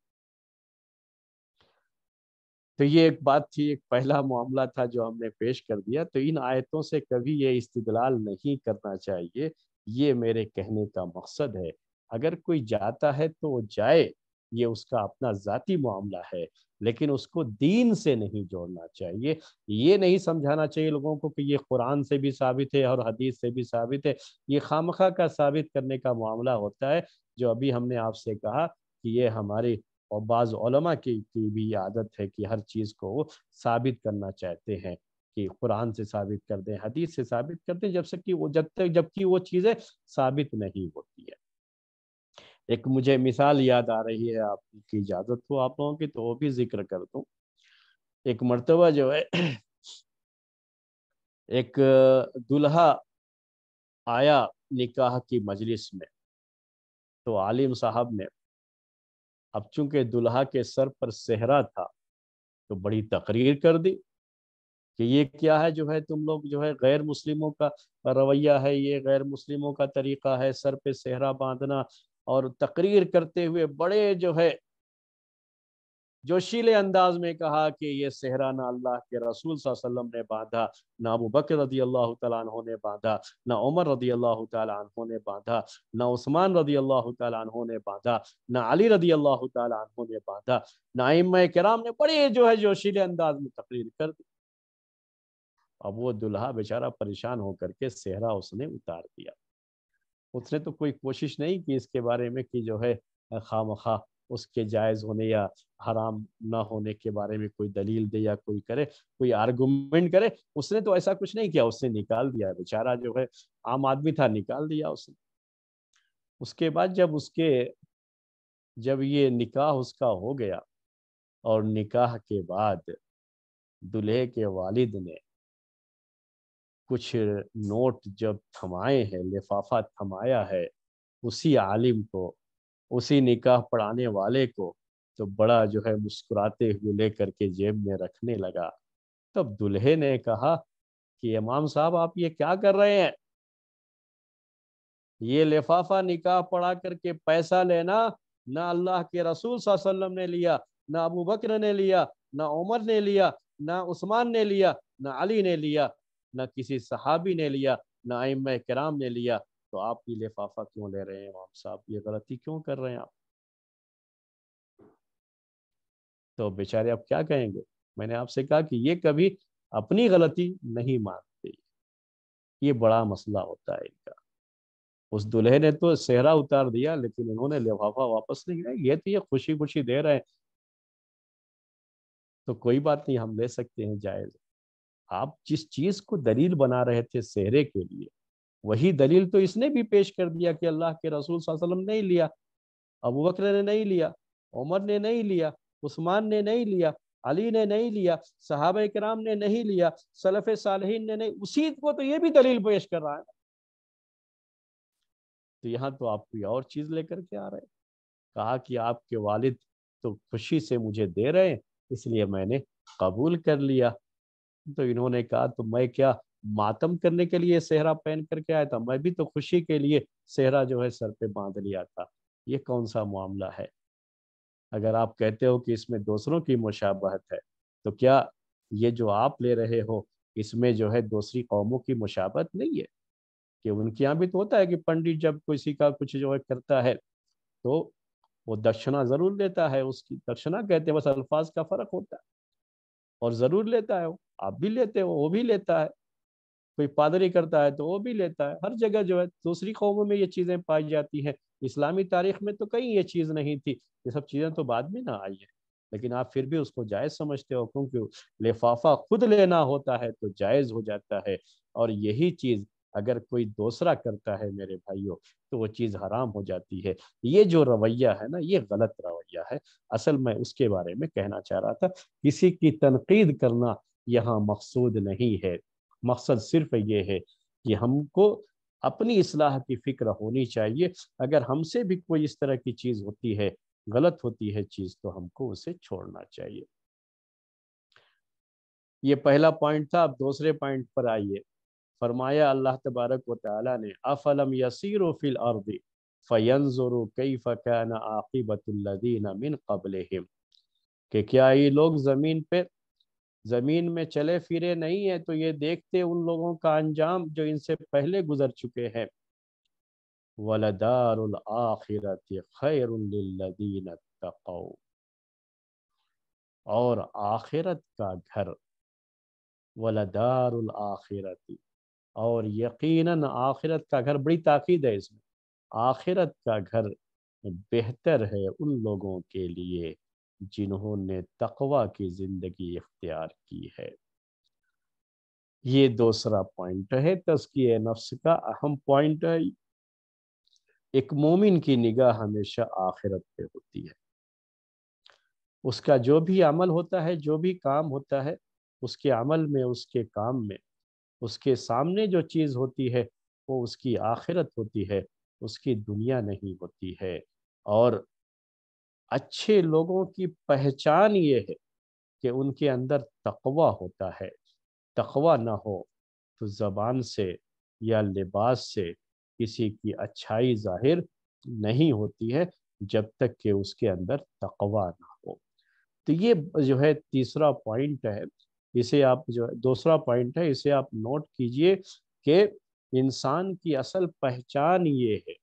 तो ये एक बात थी एक पहला मामला था जो हमने पेश कर दिया तो इन आयतों से कभी ये इस्तलाल नहीं करना चाहिए ये मेरे कहने का मकसद है अगर कोई जाता है तो वो जाए ये उसका अपना ज़ाती मामला है लेकिन उसको दीन से नहीं जोड़ना चाहिए ये नहीं समझाना चाहिए लोगों को कि ये कुरान से भी साबित है और हदीस से भी साबित है ये खामखा का साबित करने का मामला होता है जो अभी हमने आपसे कहा कि ये हमारी और बाज़लमा की, की भी आदत है कि हर चीज़ को वो साबित करना चाहते हैं कि कुरान से साबित कर दें हदीस से साबित कर दें जब से कि वो जब तक जबकि वो चीज़ें साबित नहीं होती है एक मुझे मिसाल याद आ रही है आपकी इजाज़त हो आप लोगों की तो वो भी जिक्र कर दू एक मरतबा जो है एक दुल्हा आया निकाह की मजलिस में तो आलिम साहब ने अब चूंकि दुल्हा के सर पर सेहरा था तो बड़ी तकरीर कर दी कि ये क्या है जो है तुम लोग जो है गैर मुस्लिमों का रवैया है ये गैर मुस्लिमों का तरीका है सर पे सेहरा बांधना और तकरीर करते हुए बड़े जो है जोशीले अंदाज में कहा कि ये सेहरा ना अल्लाह के रसूल सल्लम ने बांधा ना अबू बकर रदी अल्लाह तहों ने बांधा ना उमर रदी अल्लाह तहों ने बांधा ना उस्मान रदी अल्लाह तहों ने बांधा ना अली रदी अल्लाह तहों ने बांधा ना इम कराम ने बड़े जो है जोशीले अंदाज में तकरीर कर दी अब वो दुल्हा बेचारा परेशान होकर के सेहरा उसने उतार दिया उसने तो कोई कोशिश नहीं की इसके बारे में कि जो है खाम खा उसके जायज़ होने या हराम ना होने के बारे में कोई दलील दे या कोई करे कोई आर्गूमेंट करे उसने तो ऐसा कुछ नहीं किया उसने निकाल दिया बेचारा जो है आम आदमी था निकाल दिया उसने उसके बाद जब उसके जब ये निकाह उसका हो गया और निकाह के बाद दूल्हे के वालिद ने कुछ नोट जब थमाए हैं लिफाफा थमाया है उसी आलिम को उसी निकाह पढ़ाने वाले को तो बड़ा जो है मुस्कुराते हुए ले करके जेब में रखने लगा तब दुल्हे ने कहा कि इमाम साहब आप ये क्या कर रहे हैं ये लिफाफा निकाह पढ़ा करके पैसा लेना ना अल्लाह के रसूल सल्लम ने लिया ना अबू बकर ने लिया ना उमर ने लिया ना उस्मान ने लिया ना अली ने लिया ना किसी सहाबी ने लिया ना आम कराम ने लिया तो आप ये लिफाफा क्यों ले रहे हैं इमाम साहब ये गलती क्यों कर रहे हैं आप तो बेचारे आप क्या कहेंगे मैंने आपसे कहा कि ये कभी अपनी गलती नहीं मानते ये बड़ा मसला होता है इनका उस दूल्हे ने तो सेहरा उतार दिया लेकिन इन्होंने लिफाफा वापस नहीं लिया ये तो ये खुशी खुशी दे रहे हैं तो कोई बात नहीं हम ले सकते हैं जायज़ आप जिस चीज को दलील बना रहे थे सेहरे के लिए वही दलील तो इसने भी पेश कर दिया कि अल्लाह के रसूल वसल्लम नहीं लिया अबू बकर ने नहीं लिया उमर ने नहीं लिया उस्मान ने नहीं लिया अली ने नहीं लिया साहब कराम ने नहीं लिया सलफ़ सालहीन ने नहीं उसी को तो ये भी दलील पेश कर रहा है तो यहाँ तो आप कोई और चीज़ लेकर के आ रहे हैं कहा कि आपके वालिद तो खुशी से मुझे दे रहे हैं इसलिए मैंने कबूल कर लिया तो इन्होंने कहा तो मैं क्या मातम करने के लिए सेहरा पहन करके आया था मैं भी तो खुशी के लिए सेहरा जो है सर पे बांध लिया था ये कौन सा मामला है अगर आप कहते हो कि इसमें दूसरों की मुशाबहत है तो क्या ये जो आप ले रहे हो इसमें जो है दूसरी कौमों की मुशाबत नहीं है कि उनके यहाँ भी तो होता है कि पंडित जब किसी का कुछ जो है करता है तो वो दक्षिणा ज़रूर लेता है उसकी दक्षिणा कहते हैं बस अल्फाज का फ़र्क होता है और ज़रूर लेता है वो आप भी लेते हो वो भी लेता है कोई पादरी करता है तो वो भी लेता है हर जगह जो है दूसरी कौमों में ये चीज़ें पाई जाती हैं इस्लामी तारीख में तो कहीं ये चीज़ नहीं थी ये सब चीज़ें तो बाद में ना आई है लेकिन आप फिर भी उसको जायज़ समझते हो क्योंकि लिफाफा खुद लेना होता है तो जायज़ हो जाता है और यही चीज़ अगर कोई दूसरा करता है मेरे भाइयों तो वो चीज़ हराम हो जाती है ये जो रवैया है ना ये गलत रवैया है असल मैं उसके बारे में कहना चाह रहा था किसी की तनकीद करना यहाँ मकसूद नहीं है मकसद सिर्फ ये है कि हमको अपनी असलाह की फ़िक्र होनी चाहिए अगर हमसे भी कोई इस तरह की चीज़ होती है गलत होती है चीज़ तो हमको उसे छोड़ना चाहिए ये पहला पॉइंट था अब दूसरे पॉइंट पर आइए फरमाया अल्लाह तबारक व ताली ने अफलम यसीर फिल अर्द फ़यनज़ुरु कैफ कान आकिबतुल्लदीन मिन कबल के क्या ये लोग ज़मीन पे ज़मीन में चले फिरे नहीं है तो ये देखते उन लोगों का अंजाम जो इनसे पहले गुजर चुके हैं वलदारत खैरदीन और आखिरत का घर वलदारती और यकीनन आखिरत का घर बड़ी ताकीद है इसमें आखिरत का घर बेहतर है उन लोगों के लिए जिन्होंने तकवा की ज़िंदगी इख्तियार की है ये दूसरा पॉइंट है तस्की नफ्स का अहम पॉइंट है एक मोमिन की निगाह हमेशा आखिरत पे होती है उसका जो भी अमल होता है जो भी काम होता है उसके अमल में उसके काम में उसके सामने जो चीज़ होती है वो उसकी आखिरत होती है उसकी दुनिया नहीं होती है और अच्छे लोगों की पहचान ये है कि उनके अंदर तकवा होता है तकवा ना हो तो ज़बान से या लिबास से किसी की अच्छाई जाहिर नहीं होती है जब तक कि उसके अंदर तकवा ना हो तो ये जो है तीसरा पॉइंट है इसे आप जो है दूसरा पॉइंट है इसे आप नोट कीजिए कि इंसान की असल पहचान ये है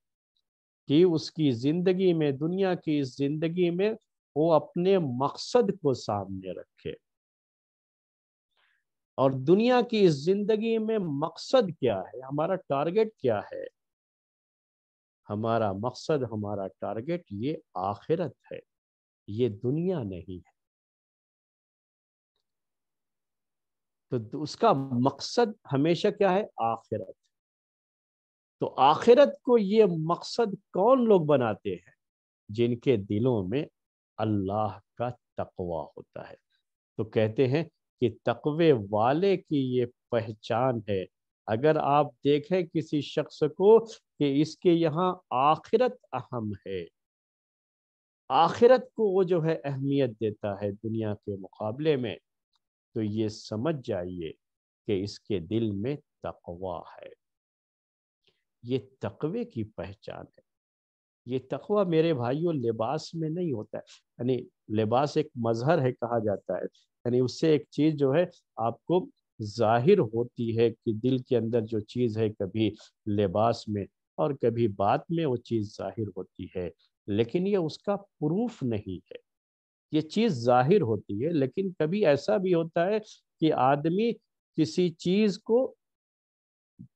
कि उसकी ज़िंदगी में दुनिया की इस ज़िंदगी में वो अपने मकसद को सामने रखे और दुनिया की इस ज़िंदगी में मकसद क्या है हमारा टारगेट क्या है हमारा मकसद हमारा टारगेट ये आखिरत है ये दुनिया नहीं है तो उसका मकसद हमेशा क्या है आखिरत तो आखिरत को ये मकसद कौन लोग बनाते हैं जिनके दिलों में अल्लाह का तकवा होता है तो कहते हैं कि तकवे वाले की ये पहचान है अगर आप देखें किसी शख्स को कि इसके यहाँ आखिरत अहम है आखिरत को वो जो है अहमियत देता है दुनिया के मुकाबले में तो ये समझ जाइए कि इसके दिल में तकवा है ये तकवे की पहचान है ये तकवा मेरे भाइयों लिबास में नहीं होता है यानी लिबास एक मजहर है कहा जाता है यानी उससे एक चीज़ जो है आपको जाहिर होती है कि दिल के अंदर जो चीज़ है कभी लिबास में और कभी बात में वो चीज़ जाहिर होती है लेकिन ये उसका प्रूफ नहीं है ये चीज़ जाहिर होती है लेकिन कभी ऐसा भी होता है कि आदमी किसी चीज़ को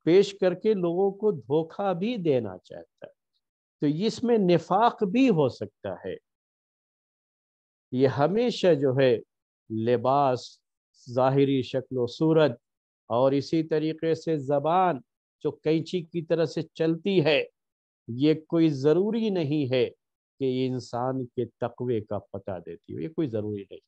पेश करके लोगों को धोखा भी देना चाहता है तो इसमें निफाक भी हो सकता है ये हमेशा जो है लिबास ज़ाहरी शक्ल सूरत और इसी तरीके से ज़बान जो कैंची की तरह से चलती है ये कोई ज़रूरी नहीं है कि इंसान के तकवे का पता देती हो ये कोई ज़रूरी नहीं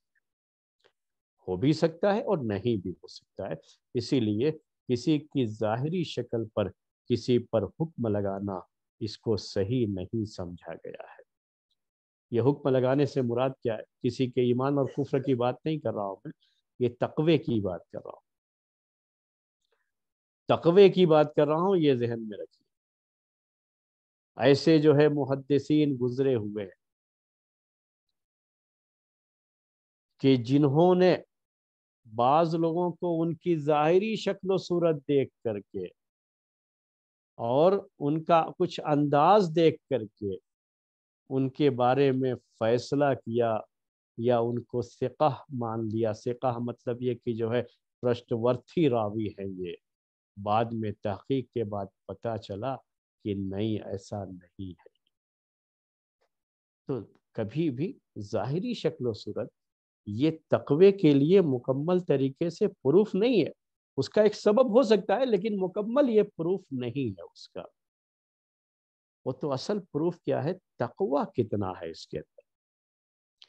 हो भी सकता है और नहीं भी हो सकता है इसीलिए किसी की ज़ाहरी शक्ल पर किसी पर हुक्म लगाना इसको सही नहीं समझा गया है यह हुक्म लगाने से मुराद क्या है किसी के ईमान और कुफर की बात नहीं कर रहा हूं मैं ये तकवे की बात कर रहा हूं तकवे की बात कर रहा हूं ये जहन में रखिए ऐसे जो है मुहदसिन गुजरे हुए हैं कि जिन्होंने बाज लोगों को उनकी ज़ाहरी शक्ल सूरत देख करके और उनका कुछ अंदाज देख करके उनके बारे में फ़ैसला किया या उनको सिकह मान लिया सिकह मतलब ये कि जो है पृष्ठवर्थी रावी है ये बाद में तहकीक के बाद पता चला कि नहीं ऐसा नहीं है तो कभी भी ज़ाहरी शक्ल सूरत ये तकवे के लिए मुकम्मल तरीके से प्रूफ नहीं है उसका एक सबब हो सकता है लेकिन मुकम्मल ये प्रूफ नहीं है उसका वो तो असल प्रूफ क्या है तकवा कितना है इसके अंदर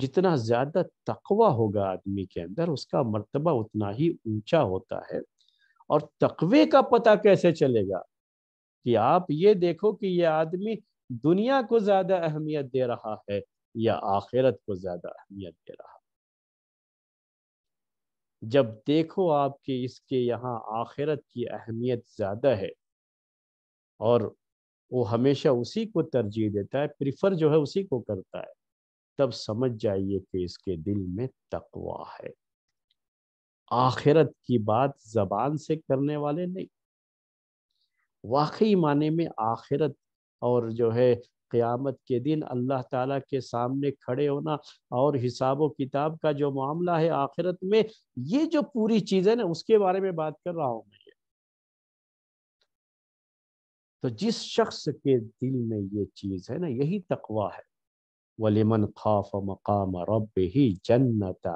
जितना ज्यादा तकवा होगा आदमी के अंदर उसका मर्तबा उतना ही ऊंचा होता है और तकवे का पता कैसे चलेगा कि आप ये देखो कि ये आदमी दुनिया को ज्यादा अहमियत दे रहा है या आखिरत को ज़्यादा अहमियत दे रहा जब देखो आपके इसके यहाँ आखिरत की अहमियत ज़्यादा है और वो हमेशा उसी को तरजीह देता है प्रिफर जो है उसी को करता है तब समझ जाइए कि इसके दिल में तकवा है आखिरत की बात जबान से करने वाले नहीं वाकई माने में आखिरत और जो है क़यामत के दिन अल्लाह ताला के सामने खड़े होना और हिसाब किताब का जो मामला है आखिरत में ये जो पूरी चीज़ है ना उसके बारे में बात कर रहा हूँ मैं तो जिस शख्स के दिल में ये चीज़ है ना यही तकवा है वलिमन खाफ मकाम रब ही जन्नत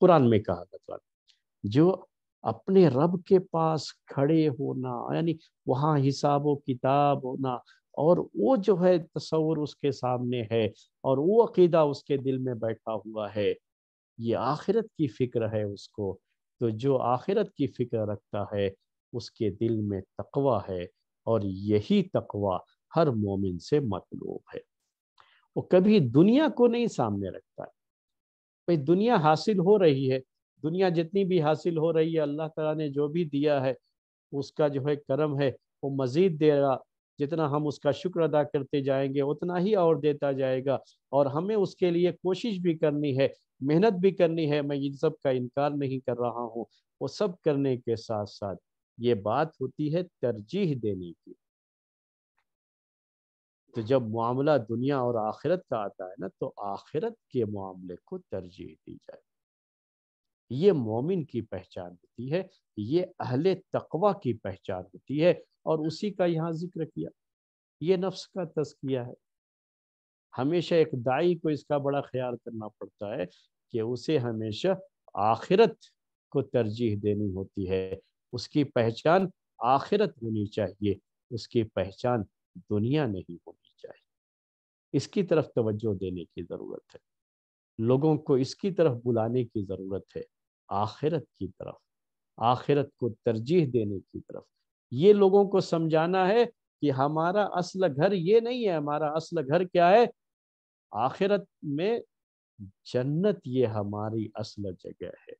कुरान में कहा गया जो अपने रब के पास खड़े होना यानी वहाँ हिसाब किताब होना और वो जो है तस्वर उसके सामने है और वो अकीदा उसके दिल में बैठा हुआ है ये आखिरत की फिक्र है उसको तो जो आखिरत की फिक्र रखता है उसके दिल में तकवा है और यही तकवा हर मोमिन से मतलूब है वो कभी दुनिया को नहीं सामने रखता है भाई दुनिया हासिल हो रही है दुनिया जितनी भी हासिल हो रही है अल्लाह तला ने जो भी दिया है उसका जो है कर्म है वो मज़ीद दे रहा जितना हम उसका शुक्र अदा करते जाएंगे उतना ही और देता जाएगा और हमें उसके लिए कोशिश भी करनी है मेहनत भी करनी है मैं इन सब का इनकार नहीं कर रहा हूँ वो सब करने के साथ साथ ये बात होती है तरजीह देने की तो जब मामला दुनिया और आखिरत का आता है ना तो आखिरत के मामले को तरजीह दी जाए ये मोमिन की पहचान होती है ये अहले तकवा की पहचान होती है और उसी का यहाँ जिक्र किया ये नफ्स का तस्किया है हमेशा एक दाई को इसका बड़ा ख्याल करना पड़ता है कि उसे हमेशा आखिरत को तरजीह देनी होती है उसकी पहचान आखिरत होनी चाहिए उसकी पहचान दुनिया नहीं होनी चाहिए इसकी तरफ तवज्जो देने की ज़रूरत है लोगों को इसकी तरफ बुलाने की ज़रूरत है आखिरत की तरफ आखिरत को तरजीह देने की तरफ ये लोगों को समझाना है कि हमारा असल घर ये नहीं है हमारा असल घर क्या है आखिरत में जन्नत ये हमारी असल जगह है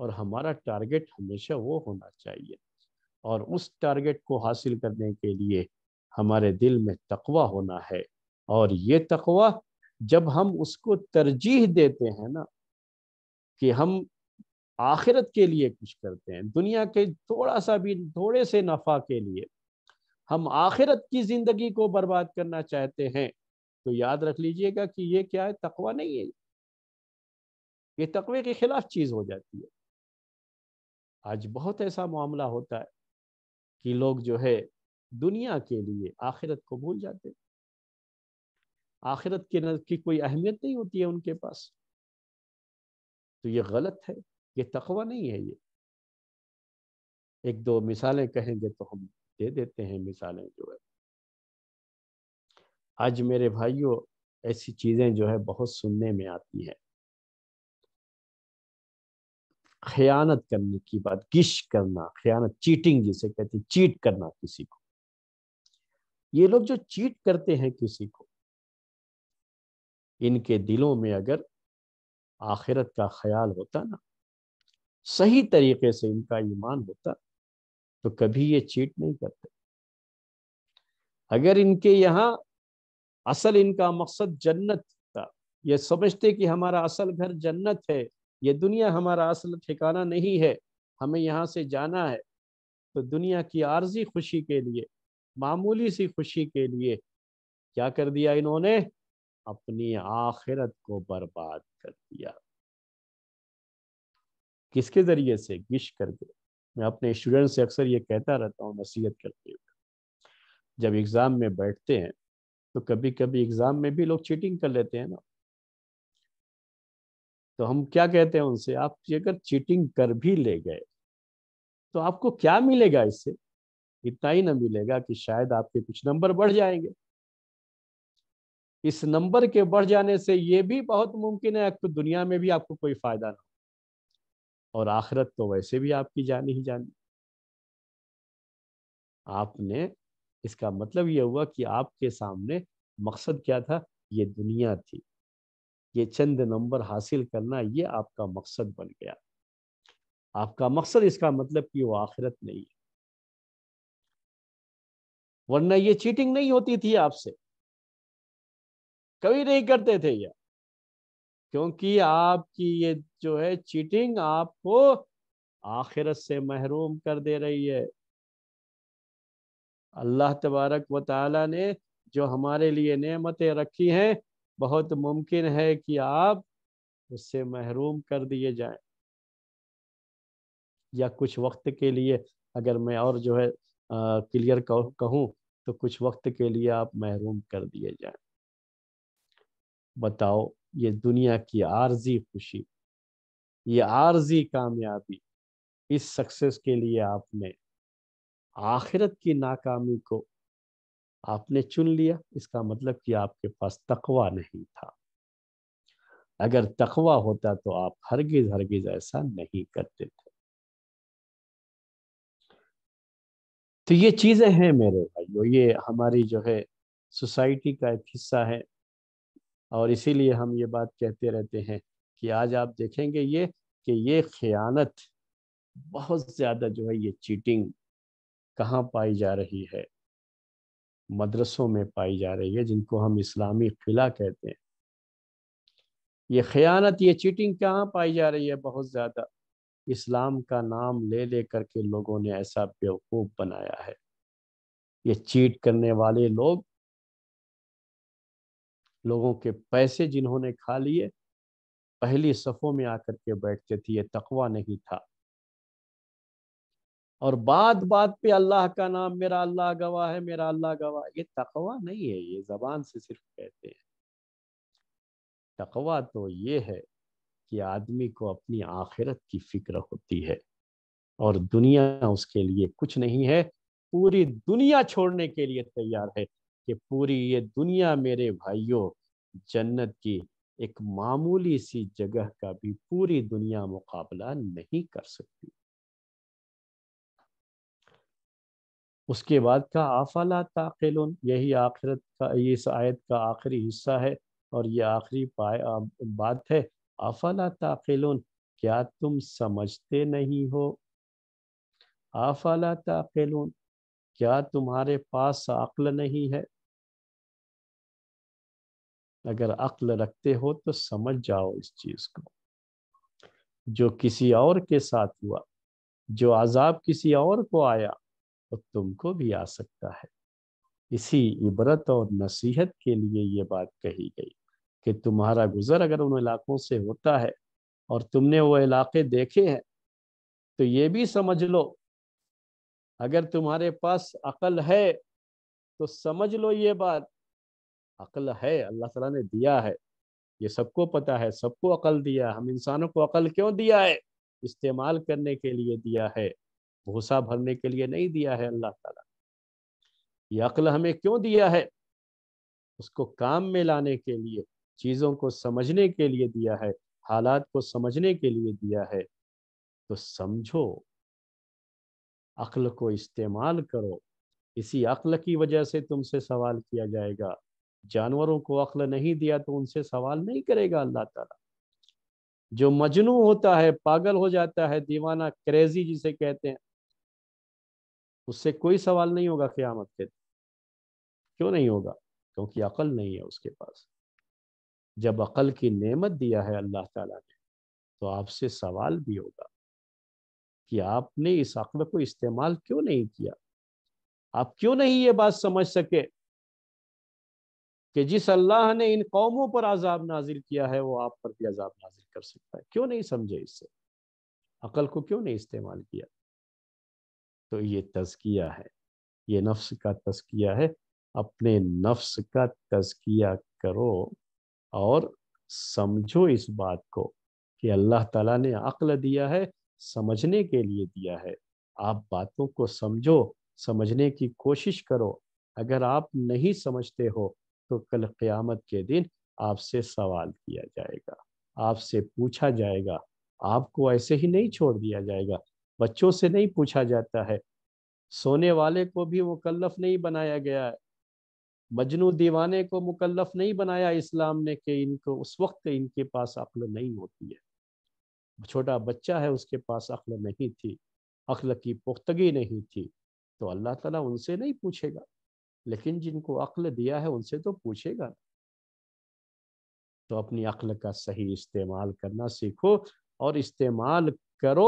और हमारा टारगेट हमेशा वो होना चाहिए और उस टारगेट को हासिल करने के लिए हमारे दिल में तकवा होना है और ये तकवा जब हम उसको तरजीह देते हैं ना कि हम आखिरत के लिए कुछ करते हैं दुनिया के थोड़ा सा भी थोड़े से नफा के लिए हम आखिरत की ज़िंदगी को बर्बाद करना चाहते हैं तो याद रख लीजिएगा कि ये क्या है तकवा नहीं है ये तकवे के खिलाफ चीज़ हो जाती है आज बहुत ऐसा मामला होता है कि लोग जो है दुनिया के लिए आखिरत को भूल जाते हैं आखिरत की की कोई अहमियत नहीं होती है उनके पास तो ये गलत है ये तकवा नहीं है ये एक दो मिसालें कहेंगे तो हम दे देते हैं मिसालें जो है आज मेरे भाइयों ऐसी चीज़ें जो है बहुत सुनने में आती है खयानत करने की बात गिश करना खयानत चीटिंग जिसे कहते हैं चीट करना किसी को ये लोग जो चीट करते हैं किसी को इनके दिलों में अगर आखिरत का ख्याल होता ना सही तरीके से इनका ईमान होता तो कभी ये चीट नहीं करते अगर इनके यहाँ असल इनका मकसद जन्नत था ये समझते कि हमारा असल घर जन्नत है ये दुनिया हमारा असल ठिकाना नहीं है हमें यहाँ से जाना है तो दुनिया की आर्जी खुशी के लिए मामूली सी खुशी के लिए क्या कर दिया इन्होंने अपनी आखिरत को बर्बाद कर दिया किसके ज़रिए से विश करके मैं अपने स्टूडेंट से अक्सर ये कहता रहता हूँ नसीहत करते हुए जब एग्ज़ाम में बैठते हैं तो कभी कभी एग्ज़ाम में भी लोग चीटिंग कर लेते हैं ना तो हम क्या कहते हैं उनसे आप अगर चीटिंग कर भी ले गए तो आपको क्या मिलेगा इससे इतना ही ना मिलेगा कि शायद आपके कुछ नंबर बढ़ जाएंगे इस नंबर के बढ़ जाने से ये भी बहुत मुमकिन है आपको तो दुनिया में भी आपको कोई फायदा ना और आखिरत तो वैसे भी आपकी जानी ही जानी आपने इसका मतलब यह हुआ कि आपके सामने मकसद क्या था ये दुनिया थी ये चंद नंबर हासिल करना ये आपका मकसद बन गया आपका मकसद इसका मतलब कि वो आखिरत नहीं है वरना ये चीटिंग नहीं होती थी आपसे कभी नहीं करते थे यह क्योंकि आपकी ये जो है चीटिंग आपको आखिरत से महरूम कर दे रही है अल्लाह तबारक व ताली ने जो हमारे लिए नेमतें रखी हैं बहुत मुमकिन है कि आप उससे महरूम कर दिए जाएं या कुछ वक्त के लिए अगर मैं और जो है क्लियर कहूँ तो कुछ वक्त के लिए आप महरूम कर दिए जाएं बताओ ये दुनिया की आर्जी खुशी ये आर्जी कामयाबी इस सक्सेस के लिए आपने आखिरत की नाकामी को आपने चुन लिया इसका मतलब कि आपके पास तकवा नहीं था अगर तकवा होता तो आप हरगिज हरगिज ऐसा नहीं करते थे तो ये चीज़ें हैं मेरे भाइयों ये हमारी जो है सोसाइटी का एक हिस्सा है और इसीलिए हम ये बात कहते रहते हैं कि आज आप देखेंगे ये कि ये खयानत बहुत ज़्यादा जो है ये चीटिंग कहाँ पाई जा रही है मदरसों में पाई जा रही है जिनको हम इस्लामी किला कहते हैं ये खयानत ये चीटिंग कहाँ पाई जा रही है बहुत ज़्यादा इस्लाम का नाम ले ले करके लोगों ने ऐसा बेवकूफ़ बनाया है ये चीट करने वाले लोग लोगों के पैसे जिन्होंने खा लिए पहली सफ़ों में आकर के बैठते थे ये तकवा नहीं था और बात बात पे अल्लाह का नाम मेरा अल्लाह गवाह है मेरा अल्लाह गवाह ये तकवा नहीं है ये ज़बान से सिर्फ कहते हैं तकवा तो ये है कि आदमी को अपनी आखिरत की फिक्र होती है और दुनिया उसके लिए कुछ नहीं है पूरी दुनिया छोड़ने के लिए तैयार है कि पूरी ये दुनिया मेरे भाइयों जन्नत की एक मामूली सी जगह का भी पूरी दुनिया मुकाबला नहीं कर सकती उसके बाद का आफाला ताकिल यही आखिरत का ये इस आयत का आखिरी हिस्सा है और ये आखिरी बात है आफाला ताकिल क्या तुम समझते नहीं हो आफाला ताकिल क्या तुम्हारे पास अक्ल नहीं है अगर अक्ल रखते हो तो समझ जाओ इस चीज़ को जो किसी और के साथ हुआ जो आज़ाब किसी और को आया वो तुमको भी आ सकता है इसी इबरत और नसीहत के लिए ये बात कही गई कि तुम्हारा गुज़र अगर उन इलाक़ों से होता है और तुमने वो इलाके देखे हैं तो ये भी समझ लो अगर तुम्हारे पास अकल है तो समझ लो ये बात अकल है अल्लाह तला ने दिया है ये सबको पता है सबको अकल दिया हम इंसानों को अकल क्यों दिया है इस्तेमाल करने के लिए दिया है भूसा भरने के लिए नहीं दिया है अल्लाह ताला ये अकल हमें क्यों दिया है उसको काम में लाने के लिए चीज़ों को समझने के लिए दिया है हालात को समझने के लिए दिया है तो समझो अक्ल को इस्तेमाल करो इसी अक्ल की वजह से तुमसे सवाल किया जाएगा जानवरों को अक्ल नहीं दिया तो उनसे सवाल नहीं करेगा अल्लाह ताला जो मजनू होता है पागल हो जाता है दीवाना क्रेजी जिसे कहते हैं उससे कोई सवाल नहीं होगा क़्यामत के क्यों नहीं होगा क्योंकि अकल नहीं है उसके पास जब अकल की नेमत दिया है अल्लाह ताला ने तो आपसे सवाल भी होगा कि आपने इस अकल को इस्तेमाल क्यों नहीं किया आप क्यों नहीं ये बात समझ सके कि जिस अल्लाह ने इन कौमों पर आज़ाब नाजिल किया है वो आप पर भी आज़ाब नाजिल कर सकता है क्यों नहीं समझे इससे अकल को क्यों नहीं इस्तेमाल किया तो ये तजकिया है ये नफ्स का तजकिया है अपने नफ्स का तजकिया करो और समझो इस बात को कि अल्लाह ताला ने अक्ल दिया है समझने के लिए दिया है आप बातों को समझो समझने की कोशिश करो अगर आप नहीं समझते हो तो कल क़यामत के दिन आपसे सवाल किया जाएगा आपसे पूछा जाएगा आपको ऐसे ही नहीं छोड़ दिया जाएगा बच्चों से नहीं पूछा जाता है सोने वाले को भी मुकल्लफ नहीं बनाया गया है मजनू दीवाने को मुकल्लफ नहीं बनाया इस्लाम ने कि इनको उस वक्त इनके पास अक्ल नहीं होती है छोटा बच्चा है उसके पास अक्ल नहीं थी अक्ल की पुख्तगी नहीं थी तो अल्लाह ताला उनसे नहीं पूछेगा लेकिन जिनको अक्ल दिया है उनसे तो पूछेगा तो अपनी अक्ल का सही इस्तेमाल करना सीखो और इस्तेमाल करो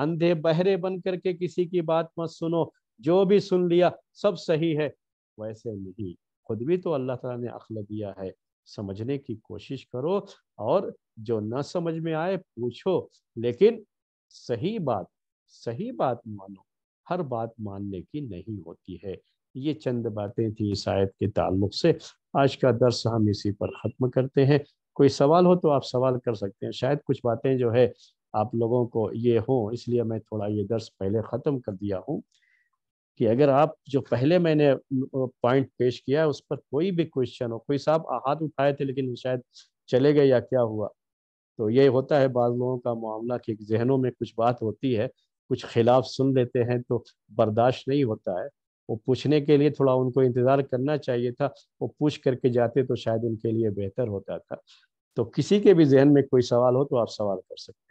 अंधे बहरे बन करके किसी की बात मत सुनो जो भी सुन लिया सब सही है वैसे नहीं खुद भी तो अल्लाह ताला ने अक्ल दिया है समझने की कोशिश करो और जो ना समझ में आए पूछो लेकिन सही बात सही बात मानो हर बात मानने की नहीं होती है ये चंद बातें थी इस आयत के ताल्लुक से आज का दर्स हम इसी पर ख़त्म करते हैं कोई सवाल हो तो आप सवाल कर सकते हैं शायद कुछ बातें जो है आप लोगों को ये हों इसलिए मैं थोड़ा ये दर्स पहले ख़त्म कर दिया हूँ कि अगर आप जो पहले मैंने पॉइंट पेश किया उस पर कोई भी क्वेश्चन हो कोई साहब हाथ उठाए थे लेकिन शायद चले गए या क्या हुआ तो ये होता है बाद लोगों का मामला कि जहनों में कुछ बात होती है कुछ खिलाफ सुन लेते हैं तो बर्दाश्त नहीं होता है वो पूछने के लिए थोड़ा उनको इंतज़ार करना चाहिए था वो पूछ करके जाते तो शायद उनके लिए बेहतर होता था तो किसी के भी जहन में कोई सवाल हो तो आप सवाल कर सकते